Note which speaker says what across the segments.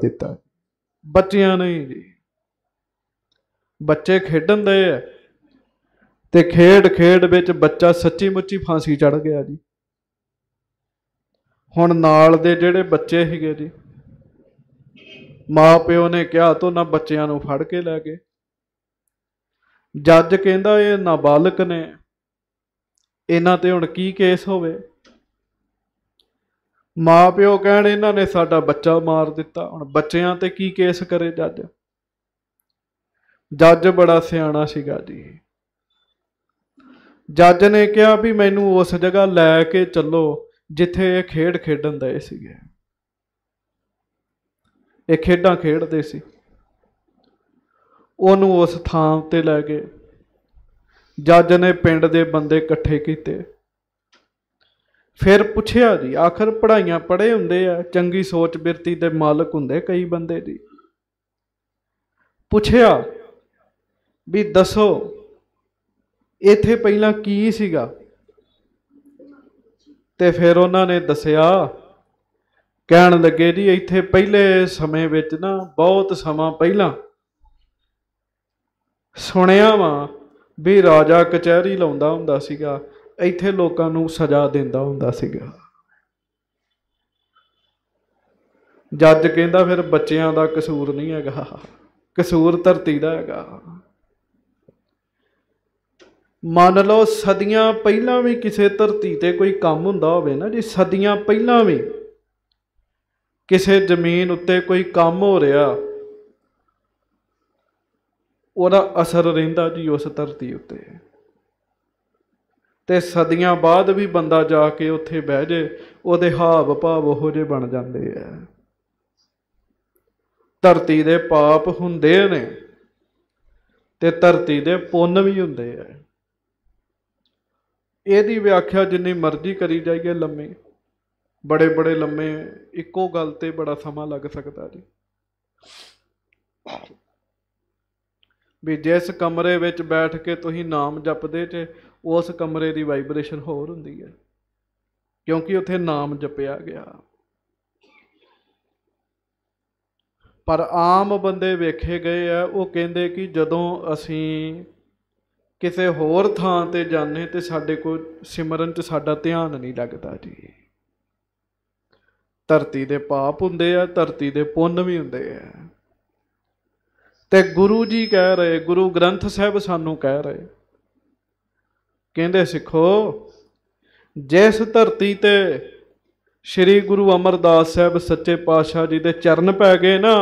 Speaker 1: ਦਿੱਤਾ ਬੱਚਿਆਂ ਨੇ ਜੀ ਬੱਚੇ ਖੇਡਣ ਦੇ ਤੇ ਖੇਡ ਖੇਡ ਵਿੱਚ ਬੱਚਾ ਸੱਚੀ ਮੁੱਚੀ ਫਾਂਸੀ ਚੜ ਗਿਆ ਜੀ ਹੁਣ ਨਾਲ ਦੇ ਜਿਹੜੇ ਬੱਚੇ ਸੀਗੇ ਜੀ ਮਾਪਿਓ ਨੇ ਕਿਹਾ ਤੋਂ ਨਾ ਬੱਚਿਆਂ ਨੂੰ ਫੜ ਕੇ ਲੈ ਗਏ ਜੱਜ ਕਹਿੰਦਾ ਇਹ ਨਾਬਾਲਗ ਨੇ ਇਹਨਾਂ ਤੇ ਹੁਣ ਕੀ ਕੇਸ ਹੋਵੇ ਮਾਂ ਪਿਓ ਕਹਿਣ ਇਹਨਾਂ ਨੇ ਸਾਡਾ ਬੱਚਾ ਮਾਰ ਦਿੱਤਾ ਹੁਣ ਬੱਚਿਆਂ ਤੇ ਕੀ ਕੇਸ ਕਰੇ ਜੱਜ ਜੱਜ ਬੜਾ ਸਿਆਣਾ ਸੀਗਾ ਜੀ ਜੱਜ ਨੇ ਕਿਹਾ ਵੀ ਮੈਨੂੰ ਉਸ ਜਗ੍ਹਾ ਲੈ ਕੇ ਚੱਲੋ ਜਿੱਥੇ ਇਹ ਖੇਡ ਖੇਡਣ ਦਏ ਸੀਗੇ ਇਹ ਖੇਡਾਂ ਖੇਡਦੇ ਸੀ ਉਹਨੂੰ ਉਸ ਥਾਂ ਤੇ ਲੈ ਗਏ ਜੱਜ ਨੇ ਪਿੰਡ ਦੇ ਬੰਦੇ ਇਕੱਠੇ ਕੀਤੇ ਫਿਰ ਪੁੱਛਿਆ ਜੀ ਆਖਰ ਪੜਾਈਆਂ ਪੜੇ ਹੁੰਦੇ ਆ ਚੰਗੀ ਸੋਚ ਬਿਰਤੀ ਦੇ ਮਾਲਕ ਹੁੰਦੇ ਕਈ ਬੰਦੇ ਜੀ ਪੁੱਛਿਆ ਵੀ ਦੱਸੋ ਇੱਥੇ ਪਹਿਲਾਂ ਕੀ ਸੀਗਾ ਤੇ ਫਿਰ ਉਹਨਾਂ ਨੇ ਦੱਸਿਆ ਕਹਿਣ ਲੱਗੇ ਜੀ ਇੱਥੇ ਪਹਿਲੇ ਸਮੇਂ ਵਿੱਚ ਨਾ ਬਹੁਤ ਸਮਾਂ ਪਹਿਲਾਂ ਸੁਣਿਆ ਵਾ ਵੀ ਰਾਜਾ ਕਚਹਿਰੀ ਲਾਉਂਦਾ ਹੁੰਦਾ ਸੀਗਾ ਇੱਥੇ ਲੋਕਾਂ ਨੂੰ ਸਜ਼ਾ ਦਿੰਦਾ ਹੁੰਦਾ ਸੀਗਾ ਜੱਜ ਕਹਿੰਦਾ ਫਿਰ ਬੱਚਿਆਂ ਦਾ ਕਸੂਰ ਨਹੀਂ ਹੈਗਾ ਕਸੂਰ ਧਰਤੀ ਦਾ ਹੈਗਾ ਮੰਨ ਲਓ ਸਦੀਆਂ ਪਹਿਲਾਂ ਵੀ ਕਿਸੇ ਧਰਤੀ ਤੇ ਕੋਈ ਕੰਮ ਹੁੰਦਾ ਹੋਵੇ ਨਾ ਜੀ ਸਦੀਆਂ ਪਹਿਲਾਂ ਵੀ ਕਿਸੇ ਜ਼ਮੀਨ ਉੱਤੇ ਕੋਈ ਕੰਮ ਹੋ ਰਿਹਾ ਉਹਦਾ ਅਸਰ ਰਹਿੰਦਾ ਜੀ ਉਸ ਧਰਤੀ ਉੱਤੇ ਤੇ ਸਦੀਆਂ ਬਾਅਦ ਵੀ ਬੰਦਾ ਜਾ ਕੇ ਉੱਥੇ ਬਹਿ ਜੇ ਉਹਦੇ ਹਾਵ ਭਾਵ ਉਹੋ ਜੇ ਬਣ ਜਾਂਦੇ ਆ ਧਰਤੀ ਦੇ ਪਾਪ ਹੁੰਦੇ ਨੇ ਤੇ ਧਰਤੀ ਦੇ ਪੁੰਨ ਵੀ ਹੁੰਦੇ ਆ ਇਹਦੀ ਵਿਆਖਿਆ ਜਿੰਨੀ ਮਰਜ਼ੀ ਕਰੀ ਜਾਈਏ ਲੰਮੇ ਬੜੇ ਬੜੇ ਲੰਮੇ ਇੱਕੋ ਗੱਲ ਤੇ ਬੜਾ ਸਮਾਂ ਲੱਗ ਸਕਦਾ ਜੀ ਵੀ ਜਿਸ ਕਮਰੇ ਵਿੱਚ ਬੈਠ ਕੇ ਤੁਸੀਂ ਨਾਮ ਜਪਦੇ ਤੇ ਉਸ ਕਮਰੇ ਦੀ ਵਾਈਬ੍ਰੇਸ਼ਨ ਹੋਰ ਹੁੰਦੀ ਹੈ ਕਿਉਂਕਿ ਉੱਥੇ ਨਾਮ ਜਪਿਆ ਗਿਆ ਪਰ ਆਮ ਬੰਦੇ ਵੇਖੇ ਗਏ ਆ ਉਹ ਕਹਿੰਦੇ ਕਿ ਜਦੋਂ ਅਸੀਂ ਕਿਸੇ ਹੋਰ ਥਾਂ ਤੇ ਜਾਂਦੇ ਤੇ ਸਾਡੇ ਕੋਲ ਸਿਮਰਨ 'ਚ ਸਾਡਾ ਧਿਆਨ ਨਹੀਂ ਲੱਗਦਾ ਜੀ ਧਰਤੀ ਦੇ ਪਾਪ ਹੁੰਦੇ ਆ ਧਰਤੀ ਦੇ ਪੁੰਨ ਵੀ ਹੁੰਦੇ ਆ ਤੇ ਗੁਰੂ ਜੀ ਕਹਿ ਰਹੇ ਗੁਰੂ ਗ੍ਰੰਥ ਸਾਹਿਬ ਸਾਨੂੰ ਕਹਿ ਰਹੇ ਕਹਿੰਦੇ ਸਿੱਖੋ ਜਿਸ ਧਰਤੀ ਤੇ ਸ੍ਰੀ ਗੁਰੂ ਅਮਰਦਾਸ ਸਾਹਿਬ ਸੱਚੇ ਪਾਤਸ਼ਾਹ ਜੀ ਦੇ ਚਰਨ ਪੈ ਗਏ ਨਾ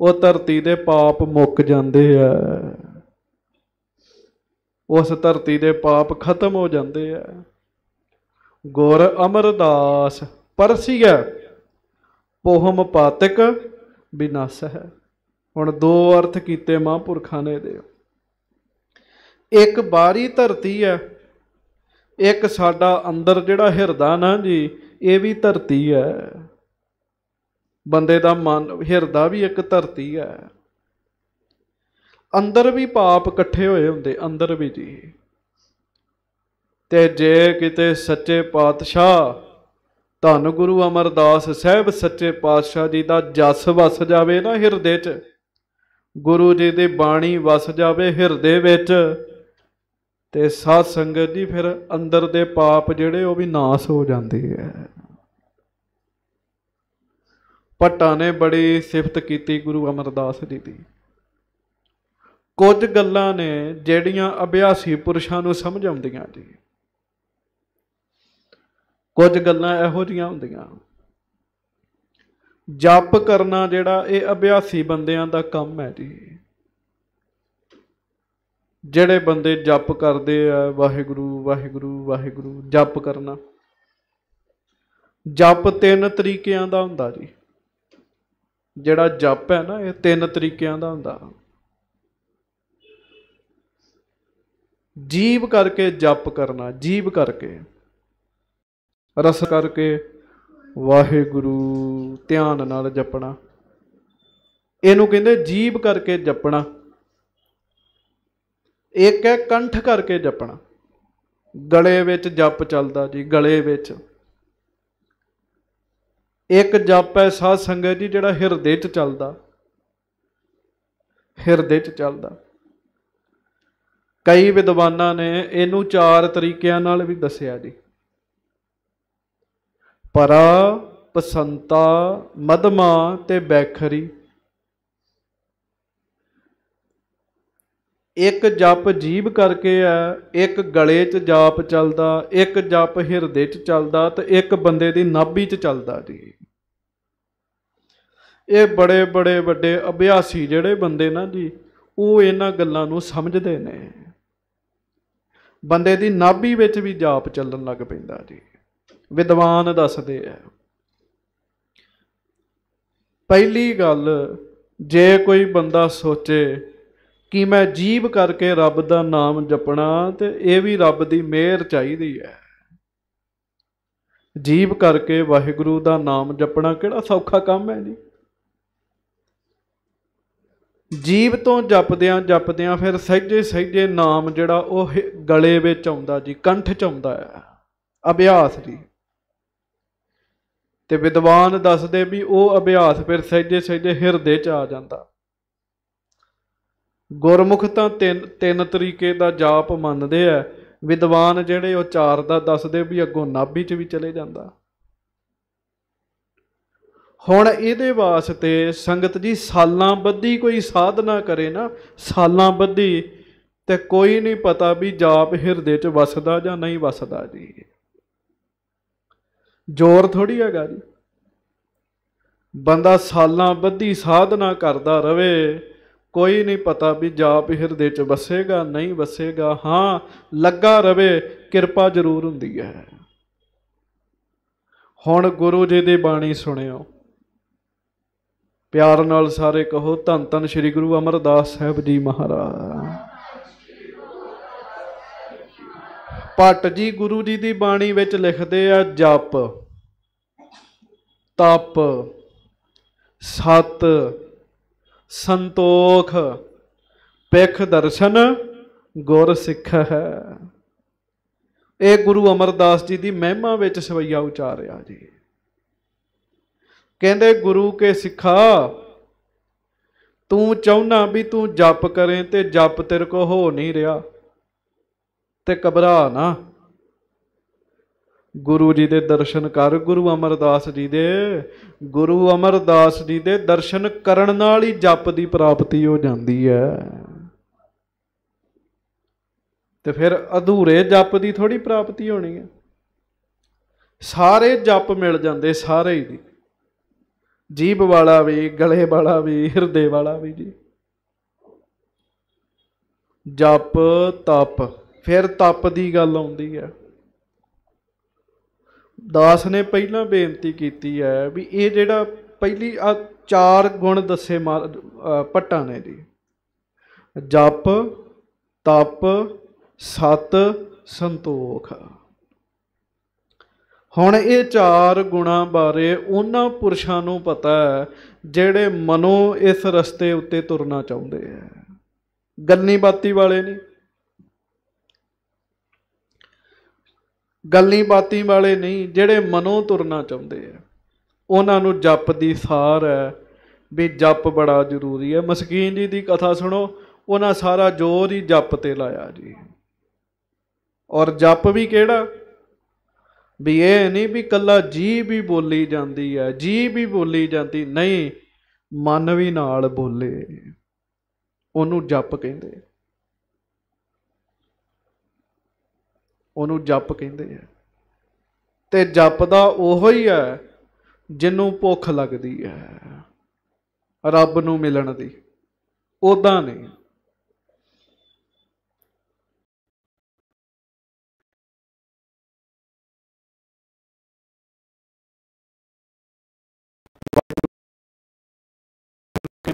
Speaker 1: ਉਹ ਧਰਤੀ ਦੇ ਪਾਪ ਮੁੱਕ ਜਾਂਦੇ ਆ ਉਸ ਧਰਤੀ ਦੇ ਪਾਪ ਖਤਮ ਹੋ ਜਾਂਦੇ ਆ ਗੁਰ ਅਮਰਦਾਸ ਪਰਸੀਆ ਪੋਹਮ ਪਾਤਕ ਬਿਨਾਸ਼ ਹੈ ਹੁਣ ਦੋ ਅਰਥ ਕੀਤੇ ਮਹਾਂਪੁਰਖਾਂ ਨੇ ਦੇ ਇੱਕ ਬਾਹਰੀ ਧਰਤੀ ਹੈ ਇੱਕ ਸਾਡਾ ਅੰਦਰ ਜਿਹੜਾ ਹਿਰਦਾ ਨਾ ਜੀ ਇਹ ਵੀ ਧਰਤੀ ਹੈ ਬੰਦੇ ਦਾ ਮਨ ਹਿਰਦਾ ਵੀ ਇੱਕ ਧਰਤੀ ਹੈ ਅੰਦਰ ਵੀ ਪਾਪ ਇਕੱਠੇ ਹੋਏ ਹੁੰਦੇ ਅੰਦਰ ਵੀ ਜੀ ਤੇ ਜੇ ਕਿਤੇ ਸੱਚੇ ਪਾਤਸ਼ਾਹ ਧੰਨ ਗੁਰੂ ਅਮਰਦਾਸ ਸਾਹਿਬ ਸੱਚੇ ਪਾਤਸ਼ਾਹ ਜੀ ਦਾ ਜਸ ਵਸ ਜਾਵੇ ਨਾ ਹਿਰਦੇ 'ਚ ਗੁਰੂ ਜੀ ਦੀ ਬਾਣੀ ਵਸ ਜਾਵੇ ਹਿਰਦੇ ਵਿੱਚ ਤੇ ਸਾਧ ਸੰਗਤ ਜੀ ਫਿਰ ਅੰਦਰ ਦੇ ਪਾਪ ਜਿਹੜੇ ਉਹ ਵੀ ਨਾਸ ਹੋ ਜਾਂਦੇ ਐ ਪਟਾ ਨੇ ਬੜੀ ਸਿਫਤ ਕੀਤੀ ਗੁਰੂ ਅਮਰਦਾਸ ਜੀ ਦੀ ਕੁਝ ਗੱਲਾਂ ਨੇ ਜਿਹੜੀਆਂ ਅਭਿਆਸੀ ਪੁਰਸ਼ਾਂ ਨੂੰ ਸਮਝ ਆਉਂਦੀਆਂ ਜੀ ਕੁਝ ਗੱਲਾਂ ਇਹੋ ਜੀਆਂ ਹੁੰਦੀਆਂ ਜਪ ਕਰਨਾ ਜਿਹੜਾ ਇਹ ਅਭਿਆਸੀ ਬੰਦਿਆਂ ਦਾ ਕੰਮ ਹੈ ਜੀ ਜਿਹੜੇ ਬੰਦੇ ਜਪ ਕਰਦੇ ਆ ਵਾਹਿਗੁਰੂ ਵਾਹਿਗੁਰੂ ਵਾਹਿਗੁਰੂ ਜਪ ਕਰਨਾ ਜਪ ਤਿੰਨ ਤਰੀਕਿਆਂ ਦਾ ਹੁੰਦਾ ਜੀ ਜਿਹੜਾ ਜਪ ਹੈ ਨਾ ਇਹ ਤਿੰਨ ਤਰੀਕਿਆਂ ਦਾ ਹੁੰਦਾ ਜੀਵ ਕਰਕੇ ਜਪ ਕਰਨਾ ਜੀਵ ਕਰਕੇ ਰਸ ਕਰਕੇ ਵਾਹਿਗੁਰੂ ਧਿਆਨ ਨਾਲ ਜਪਣਾ ਇਹਨੂੰ ਕਹਿੰਦੇ ਜੀਵ ਕਰਕੇ ਜਪਣਾ ਇੱਕ ਹੈ ਕੰਠ ਕਰਕੇ ਜਪਣਾ ਗਲੇ ਵਿੱਚ ਜਪ ਚੱਲਦਾ ਜੀ ਗਲੇ ਵਿੱਚ ਇੱਕ ਜਪ ਹੈ ਸਾਧ ਸੰਗਤ ਜੀ ਜਿਹੜਾ ਹਿਰਦੇ 'ਚ ਚੱਲਦਾ ਹਿਰਦੇ 'ਚ ਚੱਲਦਾ ਕਈ ਵਿਦਵਾਨਾਂ ਨੇ ਇਹਨੂੰ ਚਾਰ ਤਰੀਕਿਆਂ ਨਾਲ ਵੀ ਦੱਸਿਆ ਜੀ ਪਰਾ ਪਸੰਤਾ ਮਦਮਾ ਤੇ ਬੈਖਰੀ ਇੱਕ ਜਪ ਜੀਬ ਕਰਕੇ ਹੈ ਇੱਕ ਗਲੇ 'ਚ ਜਾਪ ਚੱਲਦਾ ਇੱਕ ਜਪ ਹਿਰਦੇ 'ਚ ਚੱਲਦਾ ਤੇ ਇੱਕ ਬੰਦੇ ਦੀ ਨਾਭੀ 'ਚ ਚੱਲਦਾ ਜੀ ਇਹ ਬੜੇ ਬੜੇ ਵੱਡੇ ਅਭਿਆਸੀ ਜਿਹੜੇ ਬੰਦੇ ਨਾ ਜੀ ਉਹ ਇਹਨਾਂ ਗੱਲਾਂ ਨੂੰ ਸਮਝਦੇ ਨੇ ਬੰਦੇ ਦੀ ਨਾਭੀ ਵਿੱਚ ਵੀ ਜਾਪ ਚੱਲਣ ਲੱਗ ਪੈਂਦਾ ਜੀ ਵਿਦਵਾਨ ਦੱਸਦੇ ਆ ਪਹਿਲੀ ਗੱਲ ਜੇ ਕੋਈ ਬੰਦਾ ਸੋਚੇ ਕਿ ਮੈਂ ਜੀਵ ਕਰਕੇ ਰੱਬ ਦਾ ਨਾਮ ਜਪਣਾ ਤੇ ਇਹ ਵੀ ਰੱਬ ਦੀ ਮਿਹਰ ਚਾਹੀਦੀ ਹੈ ਜੀਵ ਕਰਕੇ ਵਾਹਿਗੁਰੂ ਦਾ ਨਾਮ ਜਪਣਾ ਕਿਹੜਾ ਸੌਖਾ ਕੰਮ ਹੈ ਜੀ ਜੀਵ ਤੋਂ ਜਪਦਿਆਂ ਜਪਦਿਆਂ ਫਿਰ ਸਹਿਜੇ ਸਹਿਜੇ ਨਾਮ ਜਿਹੜਾ ਉਹ ਗਲੇ ਵਿੱਚ ਆਉਂਦਾ ਜੀ ਕੰਠ ਚ ਆਉਂਦਾ ਹੈ ਅਭਿਆਸ ਜੀ ਤੇ ਵਿਦਵਾਨ ਦੱਸਦੇ ਵੀ ਉਹ ਅਭਿਆਸ ਫਿਰ ਸਹਿਜੇ ਸਹਿਜੇ ਹਿਰਦੇ ਚ ਆ ਜਾਂਦਾ ਗੁਰਮੁਖ ਤਾਂ ਤਿੰਨ ਤਿੰਨ ਤਰੀਕੇ ਦਾ ਜਾਪ ਮੰਨਦੇ ਆ ਵਿਦਵਾਨ ਜਿਹੜੇ ਉਹ ਚਾਰ ਦਾ ਦੱਸਦੇ ਵੀ ਅੱਗੋਂ ਨਾਭੀ 'ਚ ਵੀ ਚਲੇ ਜਾਂਦਾ ਹੁਣ ਇਹਦੇ ਵਾਸਤੇ ਸੰਗਤ ਜੀ ਸਾਲਾਂ ਬੱਧੀ ਕੋਈ ਸਾਧਨਾ ਕਰੇ ਨਾ ਸਾਲਾਂ ਬੱਧੀ ਤੇ ਕੋਈ ਨਹੀਂ ਪਤਾ ਵੀ ਜਾਪ ਹਿਰਦੇ 'ਚ ਵਸਦਾ ਜਾਂ ਨਹੀਂ ਵਸਦਾ ਜੀ ਜ਼ੋਰ ਥੋੜੀ ਹੈਗਾ ਜੀ ਬੰਦਾ ਸਾਲਾਂ ਬੱਧੀ ਸਾਧਨਾ ਕਰਦਾ ਰਵੇ कोई नहीं पता भी जाप ਹਿਰਦੇ 'ਚ ਵਸੇਗਾ ਨਹੀਂ ਵਸੇਗਾ ਹਾਂ ਲੱਗਾ ਰਵੇ ਕਿਰਪਾ ਜ਼ਰੂਰ ਹੁੰਦੀ ਹੈ ਹੁਣ ਗੁਰੂ ਜੀ ਦੀ ਬਾਣੀ ਸੁਣਿਓ ਪਿਆਰ ਨਾਲ ਸਾਰੇ ਕਹੋ ਧੰਨ ਧੰਨ ਸ੍ਰੀ ਗੁਰੂ ਅਮਰਦਾਸ ਸਾਹਿਬ ਜੀ ਮਹਾਰਾਜ ਪਟ ਜੀ ਗੁਰੂ ਜੀ ਦੀ ਬਾਣੀ ਵਿੱਚ ਲਿਖਦੇ ਆ ਜਪ ਤਪ ਸਤ संतोख पेख दर्शन ਗੁਰ ਸਿੱਖ ਹੈ ਇਹ ਗੁਰੂ ਅਮਰਦਾਸ ਜੀ ਦੀ ਮਹਿਮਾ ਵਿੱਚ ਸਵਈਆ ਉਚਾਰਿਆ ਜੀ ਕਹਿੰਦੇ ਗੁਰੂ ਕੇ ਸਿੱਖਾ ਤੂੰ ਚਾਹੁੰਨਾ ਵੀ ਤੂੰ ਜਪ ਕਰੇ ਤੇ ਜਪ ਤੇਰੇ ਕੋ ਹੋ ਨਹੀਂ ਰਿਹਾ ਤੇ ਘਬਰਾ ਨਾ ਗੁਰੂ ਜੀ ਦੇ ਦਰਸ਼ਨ ਕਰ ਗੁਰੂ ਅਮਰਦਾਸ ਜੀ ਦੇ ਗੁਰੂ ਅਮਰਦਾਸ ਜੀ ਦੇ ਦਰਸ਼ਨ ਕਰਨ ਨਾਲ ਹੀ ਜਪ ਦੀ ਪ੍ਰਾਪਤੀ ਹੋ ਜਾਂਦੀ ਹੈ ਤੇ ਫਿਰ ਅਧੂਰੇ ਜਪ ਦੀ ਥੋੜੀ ਪ੍ਰਾਪਤੀ ਹੋਣੀ ਹੈ ਸਾਰੇ ਜਪ ਮਿਲ ਜਾਂਦੇ ਸਾਰੇ ਹੀ ਜੀਬ ਵਾਲਾ ਵੀ ਗਲੇ ਵਾਲਾ ਵੀ ਹਿਰਦੇ ਵਾਲਾ ਵੀ ਜੀ ਜਪ ਤਪ ਫਿਰ ਤਪ ਦੀ ਗੱਲ ਆਉਂਦੀ ਹੈ ਦਾਸ ਨੇ ਪਹਿਲਾਂ ਬੇਨਤੀ ਕੀਤੀ ਹੈ ਵੀ ਇਹ ਜਿਹੜਾ ਪਹਿਲੀ ਆ ਚਾਰ ਗੁਣ ਦੱਸੇ ਪੱਟਾਂ ਨੇ ਜੀ ਜਪ ਤਪ ਸਤ ਸੰਤੋਖ ਹੁਣ ਇਹ ਚਾਰ ਗੁਣਾ ਬਾਰੇ ਉਹਨਾਂ ਪੁਰਸ਼ਾਂ ਨੂੰ ਪਤਾ ਹੈ ਜਿਹੜੇ ਮਨੋਂ ਇਸ ਰਸਤੇ ਉੱਤੇ ਤੁਰਨਾ ਚਾਹੁੰਦੇ ਆ ਗੱਨੀ ਬਾਤੀ ਵਾਲੇ ਨਹੀਂ ਗੱਲੀ ਬਾਤੀ ਵਾਲੇ ਨਹੀਂ ਜਿਹੜੇ ਮਨੋਂ ਤੁਰਨਾ ਚਾਹੁੰਦੇ ਆ ਉਹਨਾਂ ਨੂੰ ਜਪ ਦੀ ਸਾਰ ਹੈ ਵੀ ਜਪ ਬੜਾ ਜ਼ਰੂਰੀ ਹੈ ਮਸਕੀਨ ਜੀ ਦੀ ਕਥਾ ਸੁਣੋ ਉਹਨਾਂ ਸਾਰਾ ਜੋਰ ਹੀ ਜਪ ਤੇ ਲਾਇਆ ਜੀ ਔਰ ਜਪ ਵੀ ਕਿਹੜਾ ਵੀ ਇਹ ਨਹੀਂ ਵੀ ਕੱਲਾ ਜੀ ਵੀ ਬੋਲੀ ਜਾਂਦੀ ਹੈ ਜੀ ਵੀ ਬੋਲੀ ਜਾਂਦੀ ਨਹੀਂ ਮਨ ਵੀ ਨਾਲ ਬੋਲੇ ਉਹਨੂੰ ਜਪ ਕਹਿੰਦੇ ਉਹਨੂੰ ਜਪ ਕਹਿੰਦੇ ਆ ਤੇ ਜਪਦਾ ਉਹੋ ਹੀ ਹੈ ਜਿਹਨੂੰ ਭੁੱਖ ਲੱਗਦੀ ਹੈ ਰੱਬ ਨੂੰ ਮਿਲਣ ਦੀ ਉਦਾਂ ਨਹੀਂ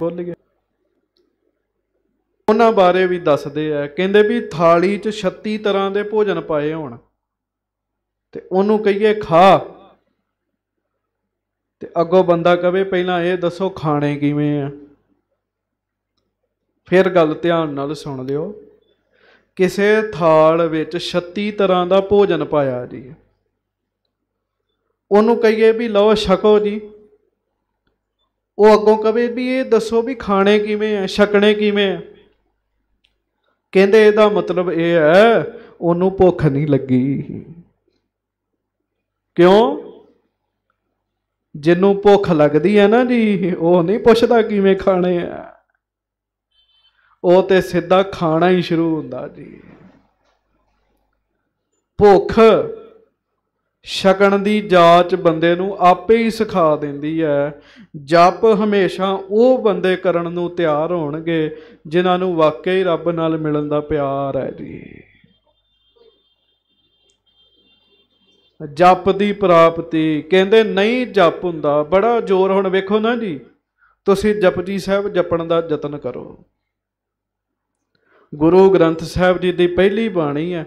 Speaker 1: बोल गया ਉਹਨਾਂ ਬਾਰੇ ਵੀ ਦੱਸਦੇ ਆ ਕਹਿੰਦੇ ਵੀ ਥਾਲੀ 'ਚ 36 ਤਰ੍ਹਾਂ ਦੇ ਭੋਜਨ ਪਾਏ ਹੋਣ ਤੇ ਉਹਨੂੰ ਕਹੀਏ ਖਾ ਤੇ ਅੱਗੋਂ ਬੰਦਾ ਕਵੇ ਪਹਿਲਾਂ ਇਹ ਦੱਸੋ ਖਾਣੇ ਕਿਵੇਂ ਆ ਫਿਰ ਗੱਲ ਧਿਆਨ ਨਾਲ ਸੁਣ ਲਿਓ ਕਿਸੇ ਥਾਲ ਵਿੱਚ 36 ਤਰ੍ਹਾਂ ਦਾ ਭੋਜਨ ਪਾਇਆ ਜੀ ਉਹਨੂੰ ਕਹੀਏ ਵੀ ਲਓ ਛਕੋ ਜੀ ਉਹ ਅੱਗੋਂ ਕਵੇ ਵੀ ਇਹ ਦੱਸੋ ਵੀ ਖਾਣੇ ਕਿਵੇਂ ਆ ਛਕਣੇ ਕਿਵੇਂ ਆ ਕਹਿੰਦੇ ਇਹਦਾ ਮਤਲਬ ਇਹ ਹੈ ਉਹਨੂੰ ਭੁੱਖ ਨਹੀਂ ਲੱਗੀ ਕਿਉਂ ਜਿਹਨੂੰ ਭੁੱਖ ਲੱਗਦੀ ਹੈ ਨਾ ਜੀ ਉਹ ਨਹੀਂ ਪੁੱਛਦਾ ਕਿਵੇਂ ਖਾਣੇ ਆ ਉਹ ਤੇ ਸਿੱਧਾ ਖਾਣਾ ਹੀ ਸ਼ੁਰੂ ਹੁੰਦਾ ਜੀ ਭੁੱਖ ਸ਼ਕਣ ਦੀ ਜਾਂਚ ਬੰਦੇ ਨੂੰ ਆਪੇ ਹੀ ਸਿਖਾ ਦਿੰਦੀ ਹੈ ਜਪ ਹਮੇਸ਼ਾ ਉਹ ਬੰਦੇ ਕਰਨ ਨੂੰ ਤਿਆਰ ਹੋਣਗੇ ਜਿਨ੍ਹਾਂ ਨੂੰ ਵਾਕਈ ਰੱਬ ਨਾਲ ਮਿਲਣ ਦਾ ਪਿਆਰ ਹੈ ਜੀ ਜਪ ਦੀ ਪ੍ਰਾਪਤੀ ਕਹਿੰਦੇ ਨਹੀਂ ਜਪ ਹੁੰਦਾ ਬੜਾ ਜ਼ੋਰ ਹੁਣ ਵੇਖੋ ਨਾ ਜੀ ਤੁਸੀਂ ਜਪਜੀ ਸਾਹਿਬ ਜਪਣ ਦਾ ਯਤਨ ਕਰੋ ਗੁਰੂ ਗ੍ਰੰਥ ਸਾਹਿਬ ਜੀ ਦੀ ਪਹਿਲੀ ਬਾਣੀ ਹੈ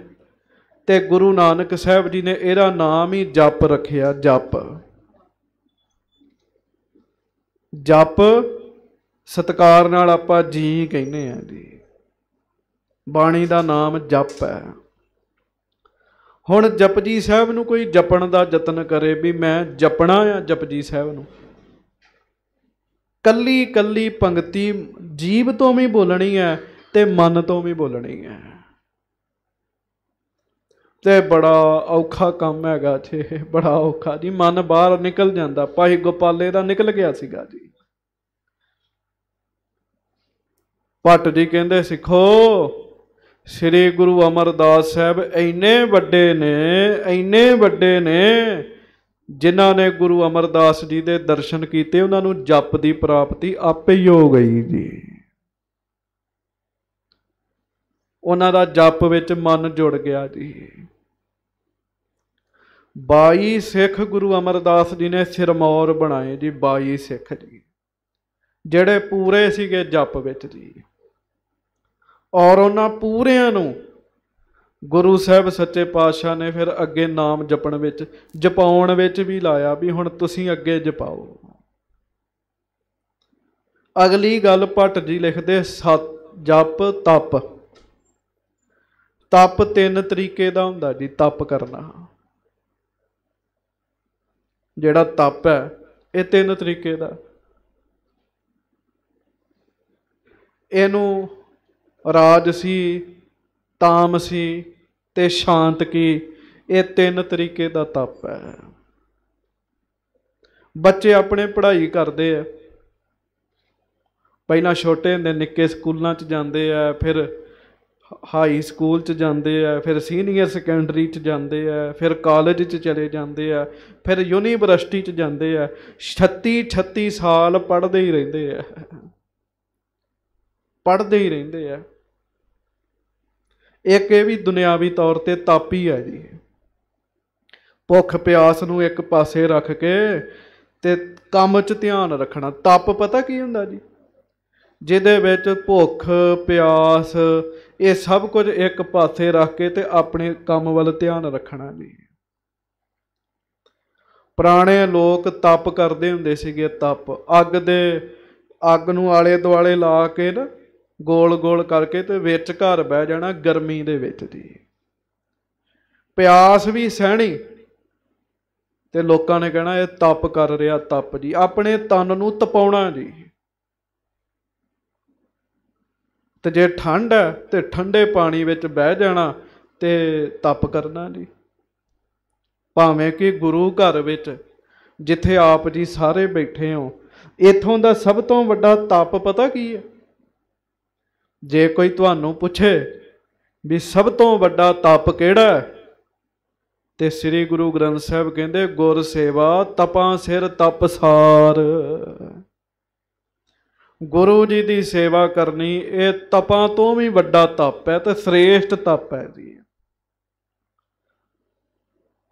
Speaker 1: ਤੇ ਗੁਰੂ ਨਾਨਕ ਸਾਹਿਬ ਜੀ ਨੇ ਇਹਦਾ ਨਾਮ ਹੀ ਜਪ ਰੱਖਿਆ ਜਪ ਜਪ ਸਤਕਾਰ ਨਾਲ ਆਪਾਂ ਜੀ ਕਹਿੰਦੇ ਆ ਜੀ ਬਾਣੀ ਦਾ ਨਾਮ ਜਪ ਹੈ ਹੁਣ ਜਪਜੀ ਸਾਹਿਬ ਨੂੰ ਕੋਈ ਜਪਣ ਦਾ ਯਤਨ ਕਰੇ ਵੀ ਮੈਂ ਜਪਣਾ ਆ ਜਪਜੀ ਸਾਹਿਬ ਨੂੰ ਕੱਲੀ ਕੱਲੀ ਪੰਕਤੀ ਜੀਬ ਤੋਂ ਵੀ ਬੋਲਣੀ ਹੈ ਤੇ ਮਨ ਤੋਂ ਵੀ ਬੋਲਣੀ ਹੈ ਤੇ ਬੜਾ ਔਖਾ ਕੰਮ ਹੈਗਾ ਜੀ ਬੜਾ ਔਖਾ ਜੀ ਮਨ ਬਾਹਰ ਨਿਕਲ ਜਾਂਦਾ ਭਾਈ ਗੋਪਾਲੇ ਦਾ ਨਿਕਲ ਗਿਆ ਸੀਗਾ ਜੀ ਭੱਟ ਜੀ ਕਹਿੰਦੇ ਸਿੱਖੋ ਸ੍ਰੀ ਗੁਰੂ ਅਮਰਦਾਸ ਸਾਹਿਬ ਇੰਨੇ ਵੱਡੇ ਨੇ ਇੰਨੇ ਵੱਡੇ ਨੇ ਜਿਨ੍ਹਾਂ ਨੇ ਗੁਰੂ ਅਮਰਦਾਸ ਜੀ ਦੇ ਦਰਸ਼ਨ ਕੀਤੇ ਉਹਨਾਂ ਨੂੰ ਜਪ ਦੀ ਪ੍ਰਾਪਤੀ ਆਪੇ ਹੀ ਹੋ ਗਈ ਜੀ ਉਹਨਾਂ ਦਾ ਜਪ ਵਿੱਚ ਮਨ ਜੁੜ ਗਿਆ ਜੀ 22 ਸਿੱਖ ਗੁਰੂ ਅਮਰਦਾਸ ਜੀ ਨੇ ਸਿਰਮੌਰ ਬਣਾਏ ਜੀ 22 ਸਿੱਖ ਜੀ ਜਿਹੜੇ ਪੂਰੇ ਸੀਗੇ ਜਪ ਵਿੱਚ ਜੀ ਔਰ ਉਹਨਾਂ ਪੂਰਿਆਂ ਨੂੰ ਗੁਰੂ ਸਾਹਿਬ ਸੱਚੇ ਪਾਤਸ਼ਾਹ ਨੇ ਫਿਰ ਅੱਗੇ ਨਾਮ ਜਪਣ ਵਿੱਚ ਜਪਾਉਣ ਵਿੱਚ ਵੀ ਲਾਇਆ ਵੀ ਹੁਣ ਤੁਸੀਂ ਅੱਗੇ ਜਪਾਓ ਅਗਲੀ ਗੱਲ ਪਟ ਜੀ ਲਿਖਦੇ ਸਤ ਜਪ ਤਪ ਤਪ ਤਿੰਨ ਤਰੀਕੇ ਦਾ ਹੁੰਦਾ ਜੀ ਤਪ ਕਰਨਾ ਜਿਹੜਾ ਤਪ ਹੈ ਇਹ ਤਿੰਨ ਤਰੀਕੇ ਦਾ ਇਹਨੂੰ ਰਾਜਸੀ ਤਾਮਸੀ ਤੇ ਸ਼ਾਂਤ ਕੀ ਇਹ ਤਿੰਨ ਤਰੀਕੇ ਦਾ ਤਪ ਹੈ ਬੱਚੇ ਆਪਣੇ ਪੜ੍ਹਾਈ ਕਰਦੇ ਆ ਪਹਿਲਾਂ ਛੋਟੇ ਹੁੰਦੇ ਨਿੱਕੇ ਸਕੂਲਾਂ 'ਚ ਜਾਂਦੇ ਆ ਫਿਰ ਹਾਈ ਸਕੂਲ 'ਚ ਜਾਂਦੇ ਆ ਫਿਰ ਸੀਨੀਅਰ ਸੈਕੰਡਰੀ 'ਚ ਜਾਂਦੇ ਆ ਫਿਰ ਕਾਲਜ 'ਚ ਚਲੇ ਜਾਂਦੇ ਆ ਫਿਰ ਯੂਨੀਵਰਸਿਟੀ 'ਚ ਜਾਂਦੇ ਆ 36 36 ਸਾਲ ਪੜ੍ਹਦੇ ਹੀ ਰਹਿੰਦੇ ਆ ਪੜ੍ਹਦੇ ਹੀ ਰਹਿੰਦੇ ਆ ਇੱਕ ਇਹ ਵੀ ਦੁਨਿਆਵੀ ਤੌਰ ਤੇ ਤਾਪੀ ਹੈ ਜੀ ਭੁੱਖ ਪਿਆਸ ਨੂੰ ਇੱਕ ਪਾਸੇ ਰੱਖ ਕੇ ਤੇ ਕੰਮ 'ਚ ਧਿਆਨ ਰੱਖਣਾ ਤਪ ਪਤਾ ਕੀ ਹੁੰਦਾ ਜੀ ਜਿਹਦੇ ਵਿੱਚ ਭੁੱਖ ਪਿਆਸ ਇਹ ਸਭ ਕੁਝ ਇੱਕ ਪਾਸੇ ਰੱਖ ਕੇ ਤੇ ਆਪਣੇ ਕੰਮ ਵੱਲ ਧਿਆਨ ਰੱਖਣਾ ਜੀ ਪੁਰਾਣੇ ਲੋਕ ਤਪ ਕਰਦੇ ਹੁੰਦੇ ਸੀਗੇ ਤਪ ਅੱਗ ਦੇ ਅੱਗ ਨੂੰ ਆਲੇ ਦੁਆਲੇ ਲਾ ਕੇ ਨਾ ਗੋਲ-ਗੋਲ ਕਰਕੇ ਤੇ ਵਿੱਚ ਘਰ ਬਹਿ ਜਾਣਾ ਗਰਮੀ ਦੇ ਵਿੱਚ ਦੀ ਪਿਆਸ ਵੀ ਸਹਿਣੀ ਤੇ ਲੋਕਾਂ ਨੇ ਕਹਿਣਾ ਇਹ ਤਪ ਕਰ ਰਿਹਾ ਤਪ ਜੀ ਆਪਣੇ ਤਨ ਨੂੰ ਤਪਾਉਣਾ ਜੀ ਤੇ ਜੇ ਠੰਡ ਹੈ ਤੇ ਠੰਡੇ ਪਾਣੀ ਵਿੱਚ ਬਹਿ ਜਾਣਾ ਤੇ ਤਪ ਕਰਨਾ ਜੀ ਭਾਵੇਂ ਕਿ ਗੁਰੂ ਘਰ ਵਿੱਚ ਜਿੱਥੇ ਆਪ ਜੀ ਸਾਰੇ ਬੈਠੇ ਹੋ ਇਥੋਂ ਦਾ ਸਭ ਤੋਂ ਵੱਡਾ ਤਪ ਪਤਾ ਕੀ ਹੈ ਜੇ ਕੋਈ ਤੁਹਾਨੂੰ ਪੁੱਛੇ ਵੀ ਸਭ ਤੋਂ ਵੱਡਾ ਤਪ ਕਿਹੜਾ ਹੈ ਤੇ ਸ੍ਰੀ ਗੁਰੂ ਗ੍ਰੰਥ ਸਾਹਿਬ ਕਹਿੰਦੇ ਗੁਰ ਸੇਵਾ ਤਪਾਂ ਸਿਰ ਤਪਸਾਰ ਗੁਰੂ ਜੀ ਦੀ ਸੇਵਾ ਕਰਨੀ ਇਹ ਤਪਾਂ ਤੋਂ ਵੀ ਵੱਡਾ ਤਪ ਹੈ ਤੇ ਸ੍ਰੇਸ਼ਟ ਤਪ ਹੈ ਜੀ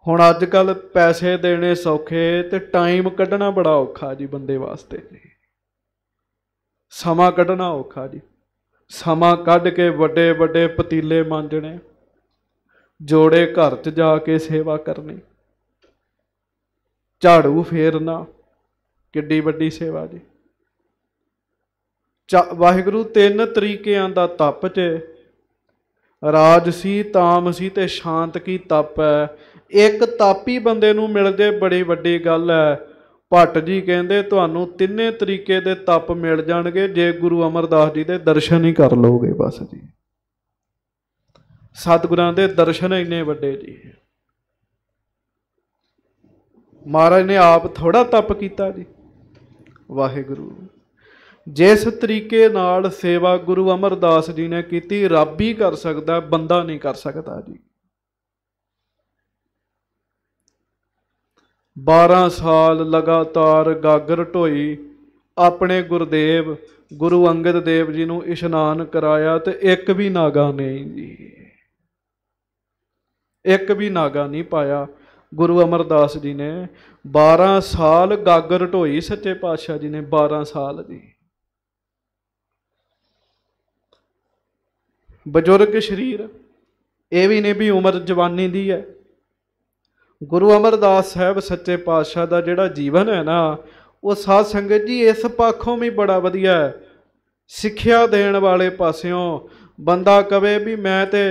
Speaker 1: ਹੁਣ ਅੱਜ ਕੱਲ ਪੈਸੇ ਦੇਣੇ ਸੌਖੇ ਤੇ ਟਾਈਮ ਕੱਢਣਾ ਬੜਾ ਔਖਾ ਜੀ ਬੰਦੇ ਵਾਸਤੇ ਸਮਾਂ ਕੱਢਣਾ ਔਖਾ ਜੀ ਸਮਾਂ ਕੱਢ ਕੇ ਵੱਡੇ ਵੱਡੇ ਪਤੀਲੇ ਮਾਂਜਣੇ ਜੋੜੇ ਘਰ 'ਚ ਜਾ ਕੇ ਸੇਵਾ ਕਰਨੀ ਝਾੜੂ ਫੇਰਨਾ ਕਿੱਡੀ ਵੱਡੀ ਸੇਵਾ ਜੀ ਵਾਹਿਗੁਰੂ ਤਿੰਨ ਤਰੀਕਿਆਂ ਦਾ ਤਪ ਚ ਰਾਜਸੀ ਤਾਮਸੀ ਤੇ ਸ਼ਾਂਤ ਕੀ ਤਪ ਹੈ ਇੱਕ ਤਾਪੀ ਬੰਦੇ ਨੂੰ ਮਿਲ ਜੇ ਬੜੀ ਵੱਡੀ ਗੱਲ ਹੈ ਭੱਟ ਜੀ ਕਹਿੰਦੇ ਤੁਹਾਨੂੰ ਤਿੰਨੇ ਤਰੀਕੇ ਦੇ ਤਪ ਮਿਲ ਜਾਣਗੇ ਜੇ ਗੁਰੂ ਅਮਰਦਾਸ ਜੀ ਦੇ ਦਰਸ਼ਨ ਹੀ ਕਰ ਲੋਗੇ ਬਸ ਜੀ ਸਤਿਗੁਰਾਂ ਦੇ ਦਰਸ਼ਨ ਇੰਨੇ ਵੱਡੇ ਜੀ ਮਹਾਰਾਜ ਨੇ ਆਪ ਥੋੜਾ ਤਪ ਕੀਤਾ ਜੀ ਵਾਹਿਗੁਰੂ ਜਿਸ ਤਰੀਕੇ ਨਾਲ ਸੇਵਾ ਗੁਰੂ ਅਮਰਦਾਸ ਜੀ ਨੇ ਕੀਤੀ ਰੱਬ ਹੀ ਕਰ ਸਕਦਾ ਬੰਦਾ ਨਹੀਂ ਕਰ ਸਕਦਾ ਜੀ 12 ਸਾਲ ਲਗਾਤਾਰ ਗਾਗਰ ਢੋਈ ਆਪਣੇ ਗੁਰਦੇਵ ਗੁਰੂ ਅੰਗਦ ਦੇਵ ਜੀ ਨੂੰ ਇਸ਼ਨਾਨ ਕਰਾਇਆ ਤੇ ਇੱਕ ਵੀ ਨਾਗਾ ਨਹੀਂ ਜੀ ਇੱਕ ਵੀ ਨਾਗਾ ਨਹੀਂ ਪਾਇਆ ਗੁਰੂ ਅਮਰਦਾਸ ਜੀ ਨੇ 12 ਸਾਲ ਗਾਗਰ ਢੋਈ ਸੱਚੇ ਪਾਤਸ਼ਾਹ ਜੀ ਨੇ 12 ਸਾਲ ਦੀ ਬਜ਼ੁਰਗ ਸ਼ਰੀਰ ਇਹ ਵੀ ਨੇ ਵੀ ਉਮਰ ਜਵਾਨੀ ਦੀ ਹੈ ਗੁਰੂ ਅਮਰਦਾਸ ਸਾਹਿਬ ਸੱਚੇ ਪਾਤਸ਼ਾਹ ਦਾ ਜਿਹੜਾ ਜੀਵਨ ਹੈ ਨਾ ਉਹ ਸਾਧ ਸੰਗਤ ਜੀ ਇਸ ਪੱਖੋਂ ਵੀ ਬੜਾ ਵਧੀਆ ਹੈ ਸਿੱਖਿਆ ਦੇਣ ਵਾਲੇ ਪਾਸਿਓਂ ਬੰਦਾ ਕਵੇ ਵੀ ਮੈਂ ਤੇ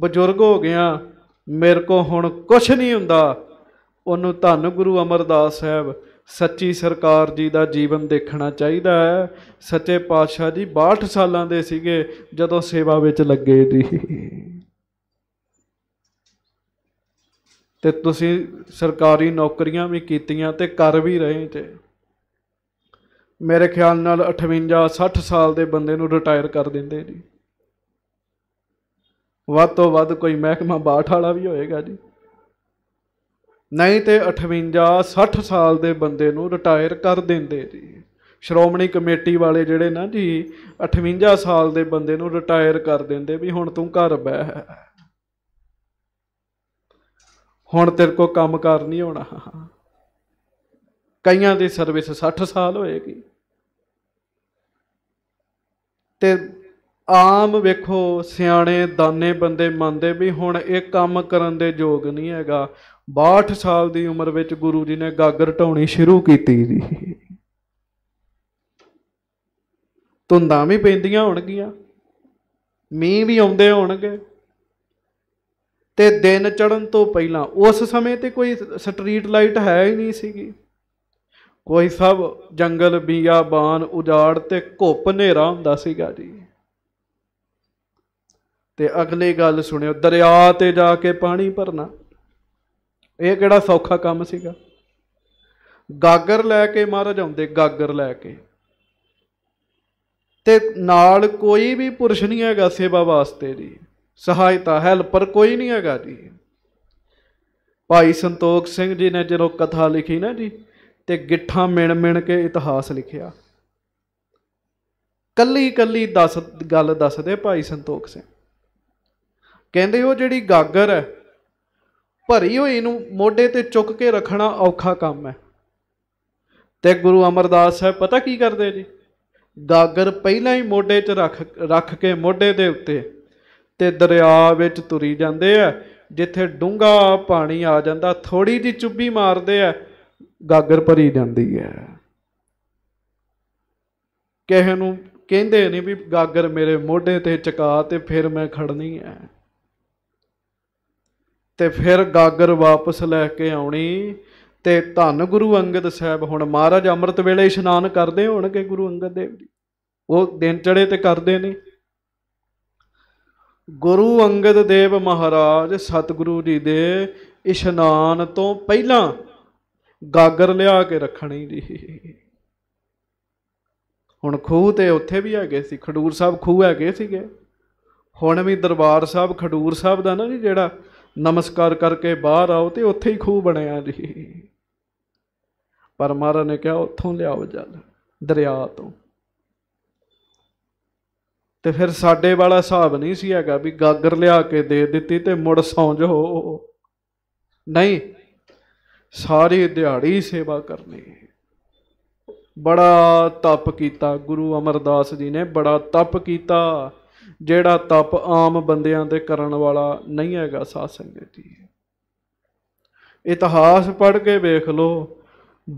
Speaker 1: ਬਜ਼ੁਰਗ ਹੋ ਗਿਆ ਮੇਰੇ ਕੋ ਹੁਣ ਕੁਝ ਨਹੀਂ ਹੁੰਦਾ ਉਹਨੂੰ ਧੰਨ ਗੁਰੂ ਅਮਰਦਾਸ ਸਾਹਿਬ ਸੱਚੀ ਸਰਕਾਰ ਜੀ ਦਾ ਜੀਵਨ ਦੇਖਣਾ ਚਾਹੀਦਾ ਹੈ ਸੱਚੇ ਪਾਤਸ਼ਾਹ ਜੀ 62 ਸਾਲਾਂ ਦੇ ਸੀਗੇ ਜਦੋਂ ਸੇਵਾ ਵਿੱਚ ਲੱਗੇ ਜੀ ਤੇ ਤੁਸੀਂ ਸਰਕਾਰੀ ਨੌਕਰੀਆਂ ਵੀ ਕੀਤੀਆਂ ਤੇ ਕਰ ਵੀ ਰਹੇ ਤੇ ਮੇਰੇ ਖਿਆਲ ਨਾਲ 58 60 ਸਾਲ ਦੇ ਬੰਦੇ ਨੂੰ ਰਿਟਾਇਰ ਕਰ ਦਿੰਦੇ ਜੀ ਵੱਧ ਤੋਂ ਵੱਧ ਕੋਈ ਮਹਿਕਮਾ ਬਾਠ ਵਾਲਾ ਵੀ ਹੋਏਗਾ ਜੀ ਨਹੀਂ ਤੇ 58 60 ਸਾਲ ਦੇ ਬੰਦੇ ਨੂੰ ਰਿਟਾਇਰ ਕਰ ਦਿੰਦੇ ਜੀ ਸ਼੍ਰੋਮਣੀ ਕਮੇਟੀ ਵਾਲੇ ਜਿਹੜੇ ਨਾ ਜੀ 58 ਸਾਲ ਦੇ ਬੰਦੇ ਨੂੰ ਰਿਟਾਇਰ ਕਰ ਦਿੰਦੇ ਵੀ ਹੁਣ ਤੂੰ ਘਰ ਬਹਿ ਹੁਣ ਤੇਰੇ ਕੋ ਕੰਮ ਕਰ ਨਹੀਂ ਹੋਣਾ ਕਈਆਂ ਦੀ ਸਰਵਿਸ 60 ਸਾਲ ਹੋਏਗੀ ਤੇ ਆਮ ਵੇਖੋ ਸਿਆਣੇ ਦਾਨੇ ਬੰਦੇ ਮੰਨਦੇ ਵੀ ਹੁਣ ਇਹ ਕੰਮ ਕਰਨ ਦੇ ਯੋਗ ਨਹੀਂ ਹੈਗਾ 62 ਸਾਲ ਦੀ ਉਮਰ ਵਿੱਚ ਗੁਰੂ ਜੀ ਨੇ ਗਾਗਰ ਢਾਉਣੀ ਸ਼ੁਰੂ ਕੀਤੀ ਜੀ ਧੁੰਦਾਂ ਵੀ ਪੈਂਦੀਆਂ ਹੋਣਗੀਆਂ ਮੀਂਹ ਵੀ ਆਉਂਦੇ ਹੋਣਗੇ ਤੇ ਦਿਨ ਚੜਨ ਤੋਂ ਪਹਿਲਾਂ ਉਸ ਸਮੇਂ ਤੇ ਕੋਈ ਸਟਰੀਟ ਲਾਈਟ ਹੈ ਹੀ ਨਹੀਂ ਸੀਗੀ ਕੋਈ ਸਭ ਜੰਗਲ ਬੀਆਬਾਨ ਉਜਾੜ ਤੇ ਘੁੱਪ ਹਨੇਰਾ ਹੁੰਦਾ ਸੀਗਾ ਜੀ ਤੇ ਅਗਲੀ ਗੱਲ ਸੁਣਿਓ ਦਰਿਆ ਤੇ ਜਾ ਕੇ ਪਾਣੀ ਭਰਨਾ ਇਹ ਕਿਹੜਾ ਸੌਖਾ ਕੰਮ ਸੀਗਾ ਗਾਗਰ ਲੈ ਕੇ ਮਹਾਰਾਜ ਆਉਂਦੇ ਗਾਗਰ ਲੈ ਕੇ ਤੇ ਨਾਲ ਕੋਈ ਵੀ ਪੁਰਸ਼ ਨਹੀਂ ਹੈਗਾ ਸੇਵਾ ਵਾਸਤੇ ਜੀ ਸਹਾਇਤਾ ਹੈਲਪਰ ਕੋਈ ਨਹੀਂ ਹੈਗਾ ਜੀ ਭਾਈ ਸੰਤੋਖ ਸਿੰਘ ਜੀ ਨੇ ਜਦੋਂ ਕਥਾ ਲਿਖੀ ਨਾ ਜੀ ਤੇ ਗਿੱਠਾਂ ਮਿਣ ਮਿਣ ਕੇ ਇਤਿਹਾਸ ਲਿਖਿਆ ਕੱਲੀ ਕੱਲੀ ਦੱਸ ਗੱਲ ਦੱਸਦੇ ਭਾਈ ਸੰਤੋਖ ਸਿੰਘ ਕਹਿੰਦੇ ਉਹ ਜਿਹੜੀ ਗਾਗਰ ਹੈ ਪਰ ਇਹੋ ਇਹਨੂੰ ਮੋਢੇ ਤੇ ਚੁੱਕ ਕੇ ਰੱਖਣਾ ਔਖਾ ਕੰਮ ਹੈ ਤੇ ਗੁਰੂ ਅਮਰਦਾਸ ਸਾਹਿਬ ਪਤਾ ਕੀ ਕਰਦੇ ਜੀ ਗਾਗਰ ਪਹਿਲਾਂ ਹੀ ਮੋਢੇ 'ਚ ਰੱਖ ਰੱਖ ਕੇ ਮੋਢੇ ਦੇ ਉੱਤੇ ਤੇ ਦਰਿਆ ਵਿੱਚ ਤੁਰੀ ਜਾਂਦੇ ਆ ਜਿੱਥੇ ਡੂੰਗਾ ਪਾਣੀ ਆ ਜਾਂਦਾ ਥੋੜੀ ਜੀ ਚੁੱਭੀ ਮਾਰਦੇ ਆ ਗਾਗਰ ਭਰੀ ਜਾਂਦੀ ਹੈ ਕਿਸੇ ਨੂੰ ਕਹਿੰਦੇ ਨਹੀਂ ਵੀ ਗਾਗਰ ਮੇਰੇ ਮੋਢੇ ਤੇ ਚਕਾ ਤੇ ਫਿਰ ਮੈਂ ਖੜਨੀ ਹੈ ਤੇ ਫਿਰ ਗਾਗਰ ਵਾਪਸ ਲੈ ਕੇ ਆਉਣੀ ਤੇ ਧੰਨ ਗੁਰੂ ਅੰਗਦ ਸਾਹਿਬ ਹੁਣ ਮਹਾਰਾਜ ਅੰਮ੍ਰਿਤ ਵੇਲੇ ਇਸ਼ਨਾਨ ਕਰਦੇ ਹੋਣਗੇ ਗੁਰੂ ਅੰਗਦ ਦੇਵ ਜੀ ਉਹ ਦਿਨ ਚੜੇ ਤੇ ਕਰਦੇ ਨੇ ਗੁਰੂ ਅੰਗਦ ਦੇਵ ਮਹਾਰਾਜ ਸਤਿਗੁਰੂ ਜੀ ਦੇ ਇਸ਼ਨਾਨ ਤੋਂ ਪਹਿਲਾਂ ਗਾਗਰ ਲਿਆ ਕੇ ਰੱਖਣੀ ਜੀ ਹੁਣ ਖੂਹ ਤੇ ਉੱਥੇ ਵੀ ਹੈਗੇ ਸੀ ਖਡੂਰ ਸਾਹਿਬ ਖੂਹ ਹੈਗੇ ਸੀਗੇ ਹੁਣ ਵੀ ਦਰਬਾਰ ਸਾਹਿਬ ਖਡੂਰ ਸਾਹਿਬ ਦਾ ਨਾ ਜੀ ਜਿਹੜਾ ਨਮਸਕਾਰ ਕਰਕੇ ਬਾਹਰ ਆਓ ਤੇ ਉੱਥੇ ਹੀ ਖੂਹ ਬਣਿਆ ਜੀ ਪਰ ਮਹਾਰਾਜ ਨੇ ਕਿਹਾ ਉੱਥੋਂ ਲਿਆਓ ਜਲ ਦਰਿਆ ਤੋਂ ਤੇ ਫਿਰ ਸਾਡੇ ਵਾਲਾ ਹਿਸਾਬ ਨਹੀਂ ਸੀ ਹੈਗਾ ਵੀ ਗਾਗਰ ਲਿਆ ਕੇ ਦੇ ਦਿੱਤੀ ਤੇ ਮੁੜ ਸੌਂ ਜੋ ਨਹੀਂ ਸਾਰੀ ਦਿਹਾੜੀ ਸੇਵਾ ਕਰਨੀ ਬੜਾ ਤਪ ਕੀਤਾ ਗੁਰੂ ਅਮਰਦਾਸ ਜੀ ਨੇ ਬੜਾ ਤਪ ਕੀਤਾ ਜਿਹੜਾ ਤਪ ਆਮ ਬੰਦਿਆਂ ਦੇ ਕਰਨ ਵਾਲਾ ਨਹੀਂ ਹੈਗਾ ਸਾਧ ਸੰਗਤ ਜੀ ਇਤਿਹਾਸ ਪੜ੍ਹ ਕੇ ਵੇਖ ਲਓ